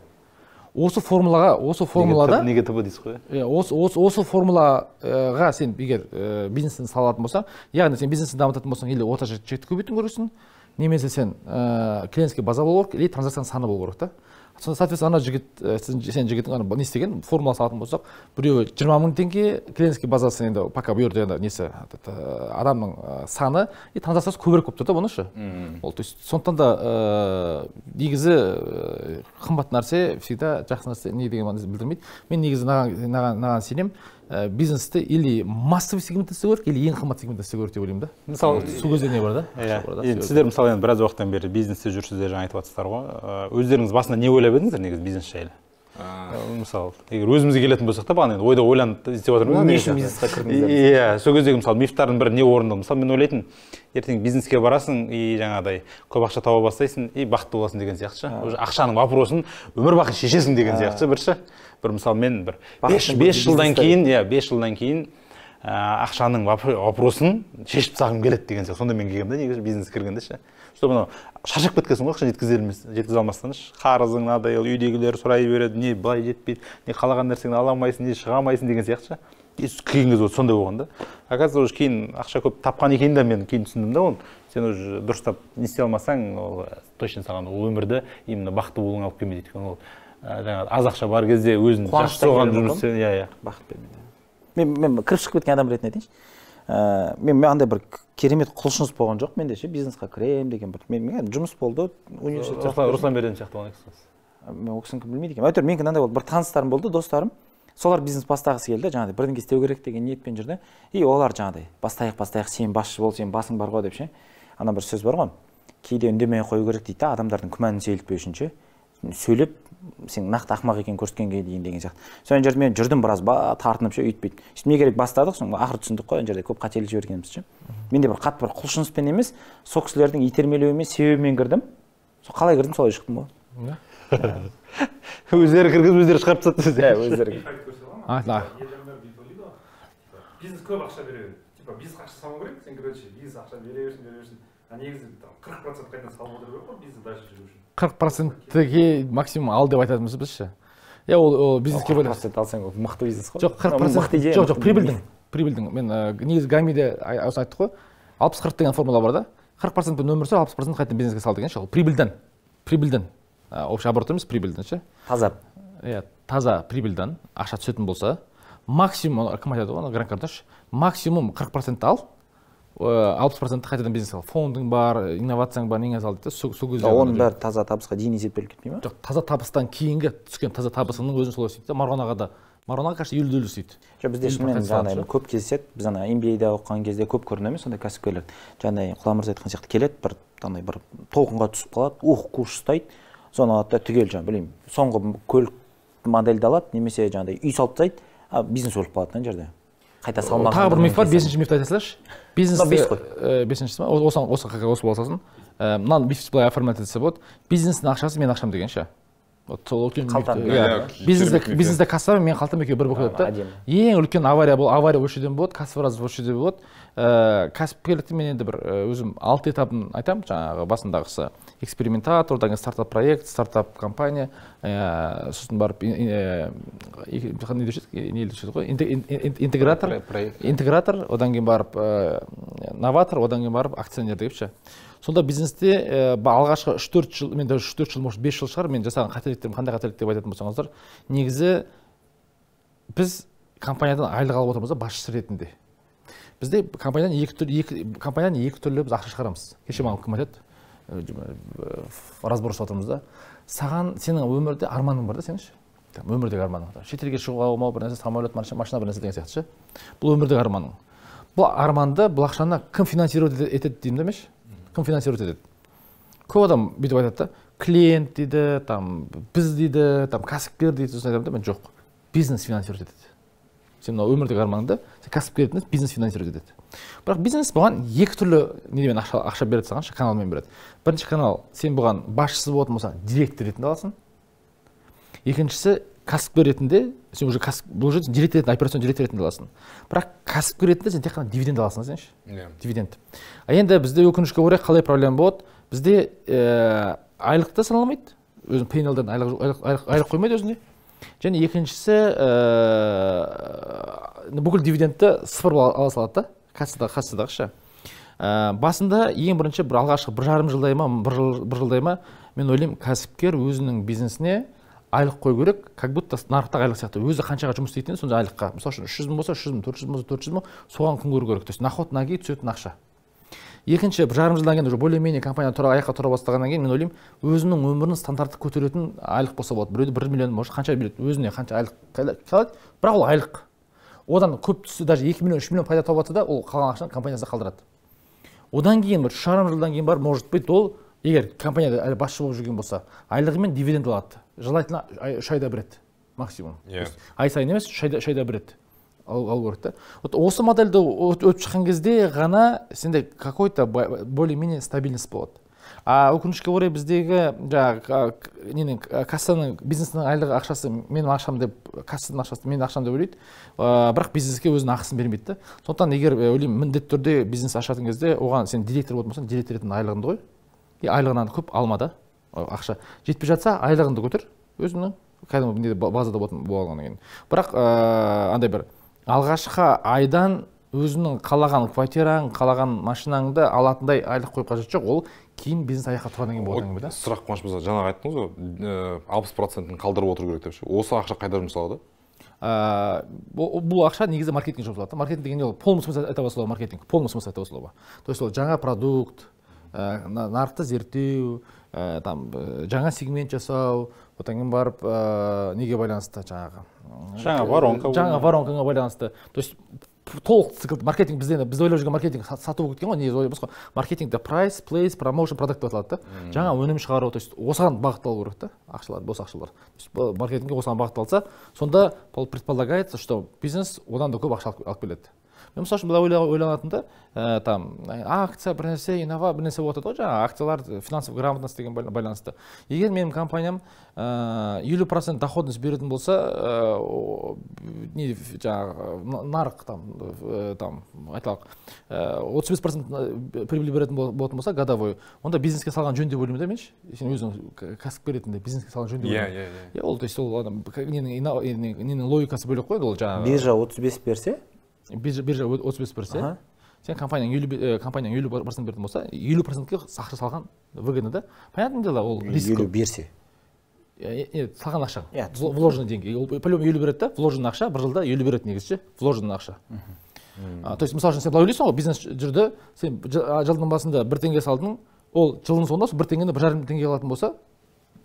осы формулаға осы формулада неге тб дейсіз ғой иә осы осы осы формулаға сен егер бизнесін сала алатын болсаң яғни сен бизнесін дамытатын болсаң или орташа чекті көбейтуін көресің немесе сен клиентский база болу керек или транзакцияның саны болу керек та соответственно ана жігіт э, сен, жігітің ана не істеген формуласын алатын болсақ біреуі жиырма мың теңге клиентский базасы енді пока бұл жерде енді несі э, адамның э, саны и транзакциясы көбірек болып тұр да бұны ше ол то есть сондықтан да негізі қымбат нәрсе всегда жақсы нәрсе не деген білдірмейді мен негізі маған сенемін ә, бизнесті или массовый сегментте істеу керек или ең қымбат сегментте істеу керек деп ойлаймын да мысалы су көздеріне бар да иә енді сіздер мысалы енді біраз уақыттан бері бизнесте жүрсіздер жаңа айтып жатсыздар ғой э, өздеріңіз басында не ойлап едіңіздер негізі бизнес жайлы э, мысалы егер өзімізге келетін болсақ та бағана енді ойда ойланып істеп жатырмыз не үшін бизнеске кірдіңіз иә сол кездегі мысалы мифтардың бірі не орындалды мысалы мен ойлайтын ертең бизнеске барасың и жаңағыдай көп ақша таба бастайсың и бақытты боласың деген сияқты ше уже ақшаның вопросын өмір бақи шешесің деген сияқты ше бір ше бір мысалы мен бір бес жылдан кейін иә бес жылдан кейін ә, ақшаның вопросын шешіп тастағым келеді деген сияқты сонда мен келгенмін да негізі бизнеске кіргенде ше чтобы анау шаршап кеткенсің ғой ақша жеткізе алмастан қарызың мынадай үйдегілер сұрай береді не былай жетпейді не қалаған нәрсеңді ала алмайсың не шыға алмайсың деген сияқты ше келген кезде сондай болған да оказывается уже кейін ақша көп тапқан екен да мен кейін түсіндім да оны сен уже дұрыстап не істей алмасаң ол э, точно саған өмірді именно бақытты болуыңа алып келмейді өйткені ол жаңағы аз ақша бар кезде өзін жақсы соған жұмыс иә иә бақытпен мен мен кіріп шығып кеткен адам ретінде айтайыншы ә, мен андай бір керемет құлшыныс болған жоқ менде ше бизнесқа кіремін деген бір мен, жұмыс болды университет руслан берден сияқты болған екенсіз мен ол кісінікі білмейді екенмін әйтеуір менікі мынандай болды бір таныстарым болды достарым солар бизнес бастағысы келді жаңағыдай бірдеңе істеу керек деген ниетпен жүрді и олар жаңағыдай бастайық бастайық сен басшы бол сенің басың бар ғой деп ше ана бір сөз бар ғой кейде үндемей қою керек дейді да адамдардың күмәнін сейілтпеу үшін ше сөйлеп сен нақты ақымақ екенін көрсеткенге дейін деген сияқты сол жерде мен жүрдім біраз ба тартынып ше өйтпейді сөйтіп не керек бастадық соң ақыры түсіндік қой ана жерде көп қателік жібергенбіз ше менде бір қатты бір құлшыныспен емес сол кісілердің итермелеуімен себебімен кірдім сол қалай кірдім солай шықтым ғой өздері кіргізіп өздері шығарып тастады сізді иә өздері бизнес көп ақша береді типа бизнес ақша салмау керек сен короче бизнес ақша бере берсін бере берсін а негізі қырық процент қайтадан салып отыру керек қой бизнес дальше жүру үшін қырық проценттіге максимум ал деп айтатынбыз біз ше иә ол бизнеске байланысты процент алсаң ол мықты бизнес қой жоқ қырық процент мықты идея жоқ жоқ прибыльдің прибыльдің мен э, негізі гамиде осыны айттық қой алпыс қырық деген формула бар да қырық процентпен өмір сүр алпыс процент қайтадан бизнеске сал деген ше ол прибыльдан прибыльдан э, общий оборот емес прибыльдан ше таза иә таза прибыльдан ақша түсетін болса максимум кім айтады ғой ана гранкарда максимум қырық процентті ал алпыс проценті қайтадан ал фондың бар инновацияң бар неңе азалды да сол кезде оның бәрі таза табысқа дейін есептеліп кетпей ма жоқ таза табыстан кейінгі түскен таза табысының өзін солай істейді да марғұн аға да марғұн аға конечно елу елу істейді жоқ бізде шынымен жаңағыдай көп кездеседі біз ана мбада оқыған кезде көп көрінді емес сондай кәсіпкерлер жаңағыдай құлан мырза айтқан сияқты келеді бір андай бір толқынға түсіп қалады ух курс ұстайды соны алады да түгел жаңағы білмеймін соңғы көлік модельді алады немесе жаңағыдай үй салып тастайды а бизнес өліп қалады да жерде қайта салмақ тағы бір миф бар бесінші мифті айта салайықшы бизнес бес қой бесіншісі ма осыған осы осы болсасын мынаны миф былай оформлять етсе болады бизнестің ақшасы менің ақшам деген ше вот сол бизнесде бизнесде кассовар мен қалтам екеуі бір болып кетеді да ең үлкен авария бұл авария осы жерден болады раз осы жерде болады кәсіпкерлікті мен енді бір өзім алты этабын айтамын жаңағы басындағысы экспериментатор одан кейін стартап проект стартап компания ә, э, сосын барып интегратор интегратор одан кейін барып ә, новатор одан кейін барып акционер деп сонда бизнесте э, алғашқы үш төрт жыл мен даже үш төрт жыл может бес жыл шығар мен жасаған қателіктерім қандай қателік деп айтатын болсаңыздар негізі біз компаниядан айлық алып отырмыз да басшысы ретінде бізде компаниядан екі түрлі компаниядан екі түрлі біз ақша шығарамыз кеше маған кім айтады Э, э, разбор жасап отырмыз да саған сенің өмірде арманың бар да сенің ше өмірдегі арманың шетелге шығуға болмау бір нәрсе самолет машина бір нәрсе деген сияқты ше бұл өмірдегі арманың бұл арманды бұл ақшаны кім финансировать етеді деймін да кім финансировать етеді көп адам бүйтіп айтады да клиент дейді там біз дейді там кәсіпкер дейді сосын айтамын да мен жоқ бизнес финансировать етеді сен мынау өмірдегі арманыңды сен кәсіпкер бизнес финансировать етеді бірақ бизнес бұған екі түрлі немен ақша, ақша береді саған каналмен береді бірінші канал сен бұған басшысы болатын болсаң директор ретінде аласың екіншісі кәсіпкер ретінде сен уже кәсіп бұл жерде директор ретінде операционный директор ретінде аласың бірақ кәсіпкер ретінде сен тек қана дивиденд аласың сенші yeah. Иә. дивиденд а енді бізде өкінішке орай қалай проблема болады бізде ә, айлық та саналмайды өзінің пенлдан айлық, айлық, айлық қоймайды өзіне және екіншісі ә, бүкіл дивидендті сыпырып ала салады да кассада кассадағы ше ә, басында ең бірінші бір алғашқы бір жарым жылдай ма бір, бір жылдай ма мен ойлаймын кәсіпкер өзінің бизнесіне айлық қою керек как будто нарықтағы айлық сияқты өзі қаншаға жұмыс істейтін сондай айлыққа мысалы үшін үш жүз мың болса үш жүз мың төрт жүз мың болса төрт жүз мың соған күн көру керек то есть на ход ноги түсетін ақша екінші бір жарым жылдан кейін уже более менее компания тұра аяққа тұра бастағаннан кейін мен ойлаймын өзінің өмірін стандартты көтеретін айлық болса болады біреуде бір миллион может қанша береді өзіне қанша айлық қалады бірақ ол айлық одан көп түсі даже екі миллион үш миллион пайда тауып жатса да ол қалған ақшаны компаниясына қалдырады одан кейін бір үш жарым жылдан кейін барып может быть ол егер компанияда әлі басшы болып жүрген болса айлығымен дивиденд алады желательно үш айда бір рет максимум иә yeah. ай сайын емес үш айда үш айда бір рет алу керек та вот осы модельді өтіп шыққан кезде ғана сенде какой то более менее стабильность болады а өкінішке орай біздегі жаңағы ненің кассаның бизнестің айлық ақшасы менің ақшам деп кассаның ақшасы менің ақшам деп ойлайды бірақ бизнеске өзінің ақысын бермейді да сондықтан егер ойлаймын міндетті түрде бизнес ашатын кезде оған сен директор болатын болсаң директор ретінде айлығыңды қой и айлығынан көп алма да ақша жетпей жатса айлығыңды көтер өзіңнің кәдімгі неде базада болатын болғаннан кейін бірақ андай бір алғашқы айдан өзіңнің қалаған квартираң қалаған машинаңды алатындай айлық қойып қажеті жоқ ол кейін бизнес аяққа тұрғаннан кейін болады әңгіме да сұрақ қуаныш мырза жаңа айттыңыз ғой алпыс процентін қалдырып отыру керек деп ше осы ақша қайда жұмсалады ә, бұл ақша негізі маркетингке жұмсалады маркетинг деген не ол полный смысл этого слова маркетинг полный смысл этого слова то есть ол жаңа продукт ә, нарықты зерттеу ә, там жаңа сегмент жасау одан кейін барып неге байланысты жаңағы жаңа воронка жаңа воронкаға байланысты то есть толық цикл маркетинг бізде біз ойлап жүрген маркетинг сату болып кеткен ғой негізі ойымыз ғой маркетингде прайс плейс промоушн продакт деп аталады да жаңа өнім шығару то есть осыған бағытталу керек та ақшалар бос ақшалар маркетингке осыған бағытталса сонда ол предполагается что бизнес одан да көп ақша алып келеді мысалы үшін былай ойланатын да э, там э, акция бір нәрсе иннова бір нәрсе болып жатады ғой жаңағы акциялар э, финансовый грамотность деген байланысты егер менің компаниям елу ә, процент доходность беретін болса ә, не жаңағы нарық там ә, там айталық отыз бес процент прибыль беретін болатын болса годовой онда бизнеске салған жөн деп ойлаймын да мен ше сен өзің кәсіпкер ретінде бизнеске салған жөн деп иә иә иә ол то есть ол ненің логикасы бөлек қой ол жаңағы биржа отыз бес берсе биржа биржа отыз бес процент сен компанияң елу э, компанияң елу процент беретін болса елу процентке ақша салған выгодно да понятное дело ол риск елу берсе э, э, салған ақшаң иә вложенный деньги ол по любому елу береді да вложенный ақша бір жылда елу береді негізі ше вложенный ақша то есть мысалы үшін сен былай ойлайсың ғой бизнес жүрді сен жылдың басында бір теңге салдың ол жылдың соңында сол бір теңгені бір жарым теңге алатын болса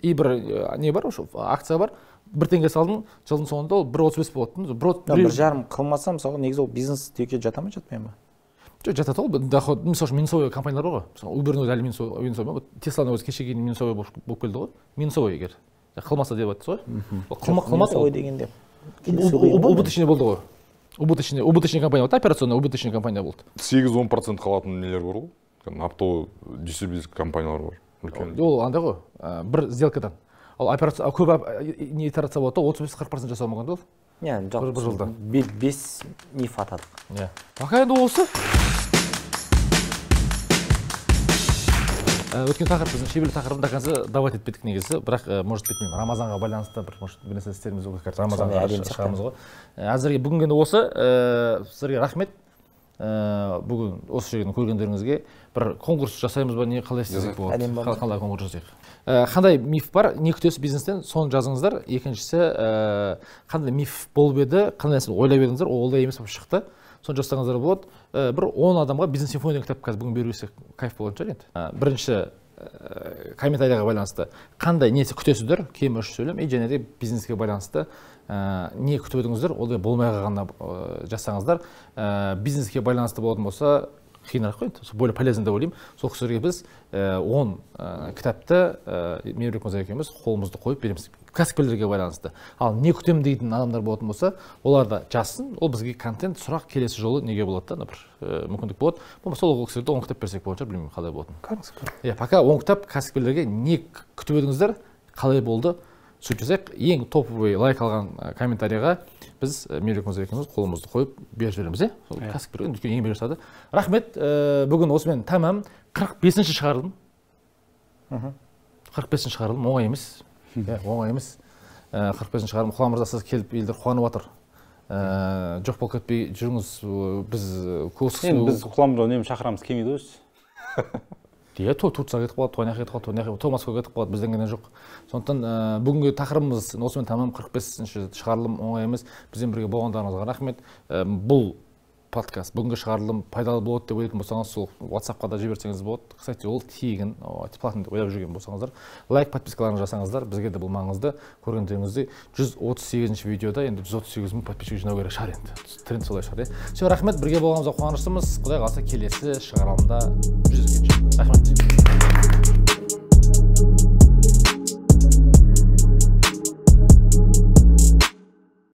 и бір не бар акция бар бір теңге салдың жылдың соңында ол бір отыз бес болатын бір бір жарым қылмаса мысалы негізі ол бизнес деуге жата ма жатпай ма жоқ жатады ғой доход мысалы үшін минусовой компаниялар бар ғой мысалы убердің өзі әлі минусовой ма тесланың өзі кешеге дейін минусовой болып келді ғой минусовой егер қылмаса деп айтсыз ғой қылмаса ғой дегенде убыточный болды ғой убыточный убыточный компания болды операционная убыточный компания болды сегіз он процент қалатын нелер бар ғой оптовый дистрибьютор компаниялар бар үлкен ол андай ғой ә, бір сделкадан ол операция көп не итерация болады да отыз бес қырық процент жасауы мүмкін да иә жоқ бір жылда бес миф атадық иә пока енді осы ә, өткен тақырып біздің шеберлік тақырыбын до конца давать етпедік негізі бірақ может быть мен рамазанға байланысты бір может бір нәрсе істеріміз қазір рамазанға шығамыз ғой ә, әзірге бүгінгі енді осы сіздерге рахмет бүгін осы жерден көргендеріңізге бір конкурс жасаймыз ба не қалай істесек болады қалай конкурс жасайық э, қандай миф бар не күтесіз бизнестен соны жазыңыздар екіншісі э, қандай миф болып еді қандай нәрсені ойлап едіңіздер ол олай емес болып шықты соны жазсаңыздар болады э, бір он адамға бизнес симфония кітап қазір бүгін берсек кайф болатын шығар енді бірінші комментарияға байланысты қандай несі күтесіздер кемі үш сөйлем и және де бизнеске байланысты ә, не күтіп едіңіздер олай болмай қалғанына ә, жазсаңыздар ә, бизнеске байланысты болатын болса қиынырақ қой сол более полезный деп ойлаймын сол кісілерге біз он кітапты ә, мейірбек мырза екеуміз қолымызды қойып береміз кәсіпкерлерге байланысты ал не күтемін дейтін адамдар болатын болса олар да жазсын ол бізге контент сұрақ келесі жолы неге болады да бір мүмкіндік болады болмаса ол кісілерді он кітап берсек болатын шығар білмеймін қалай болатынын иә пока он кітап кәсіпкерлерге не күтіп едіңіздер қалай болды сөйтіп жасайық ең топовый лайк алған комментарийға біз мейірбек мырза екеуміз қолымызды қойып беріп жібереміз иә сол иә. кәсіпкер үлкен еңбек жасады рахмет бүгін осымен тәмам қырық бесінші шығарылым қырық бесінші шығарылым оңай емес иә оңай емес қырық бесінші шығарылым құлан мырза сіз келіп елдер қуанып жатыр жоқ болып кетпей жүріңіз біз біз құлан мырза үнемі шақырамыз келмейді өзі иә турцияға кетіп қалады мына жаққа кетіп қалады мына жаққа томасовқа кетіп қалады бізден жоқ сондықтан ә, э, бүгінгі тақырыбымыз осымен тамам қырық бесінші шығарылым оңай емес бізбен бірге болғандарыңызға рахмет э, бұл подкаст бүгінгі шығарылым пайдалы болады деп ойлайтын болсаңыз сол ватсапқа да жіберсеңіз болады кстати ол тегін платный деп ойлап жүрген болсаңыздар лайк подпискаларыңызды жасаңыздар бізге де бұл маңызды көргендеріңіздей жүз отыз сегізінші видеода енді жүз отыз сегіз мың подписчик жинау керек шығар енді тренд солай шығар иә все рахмет бірге болғанымызға қуаныштымыз құдай қаласа келесі шығарылымда жүздескенше рахмет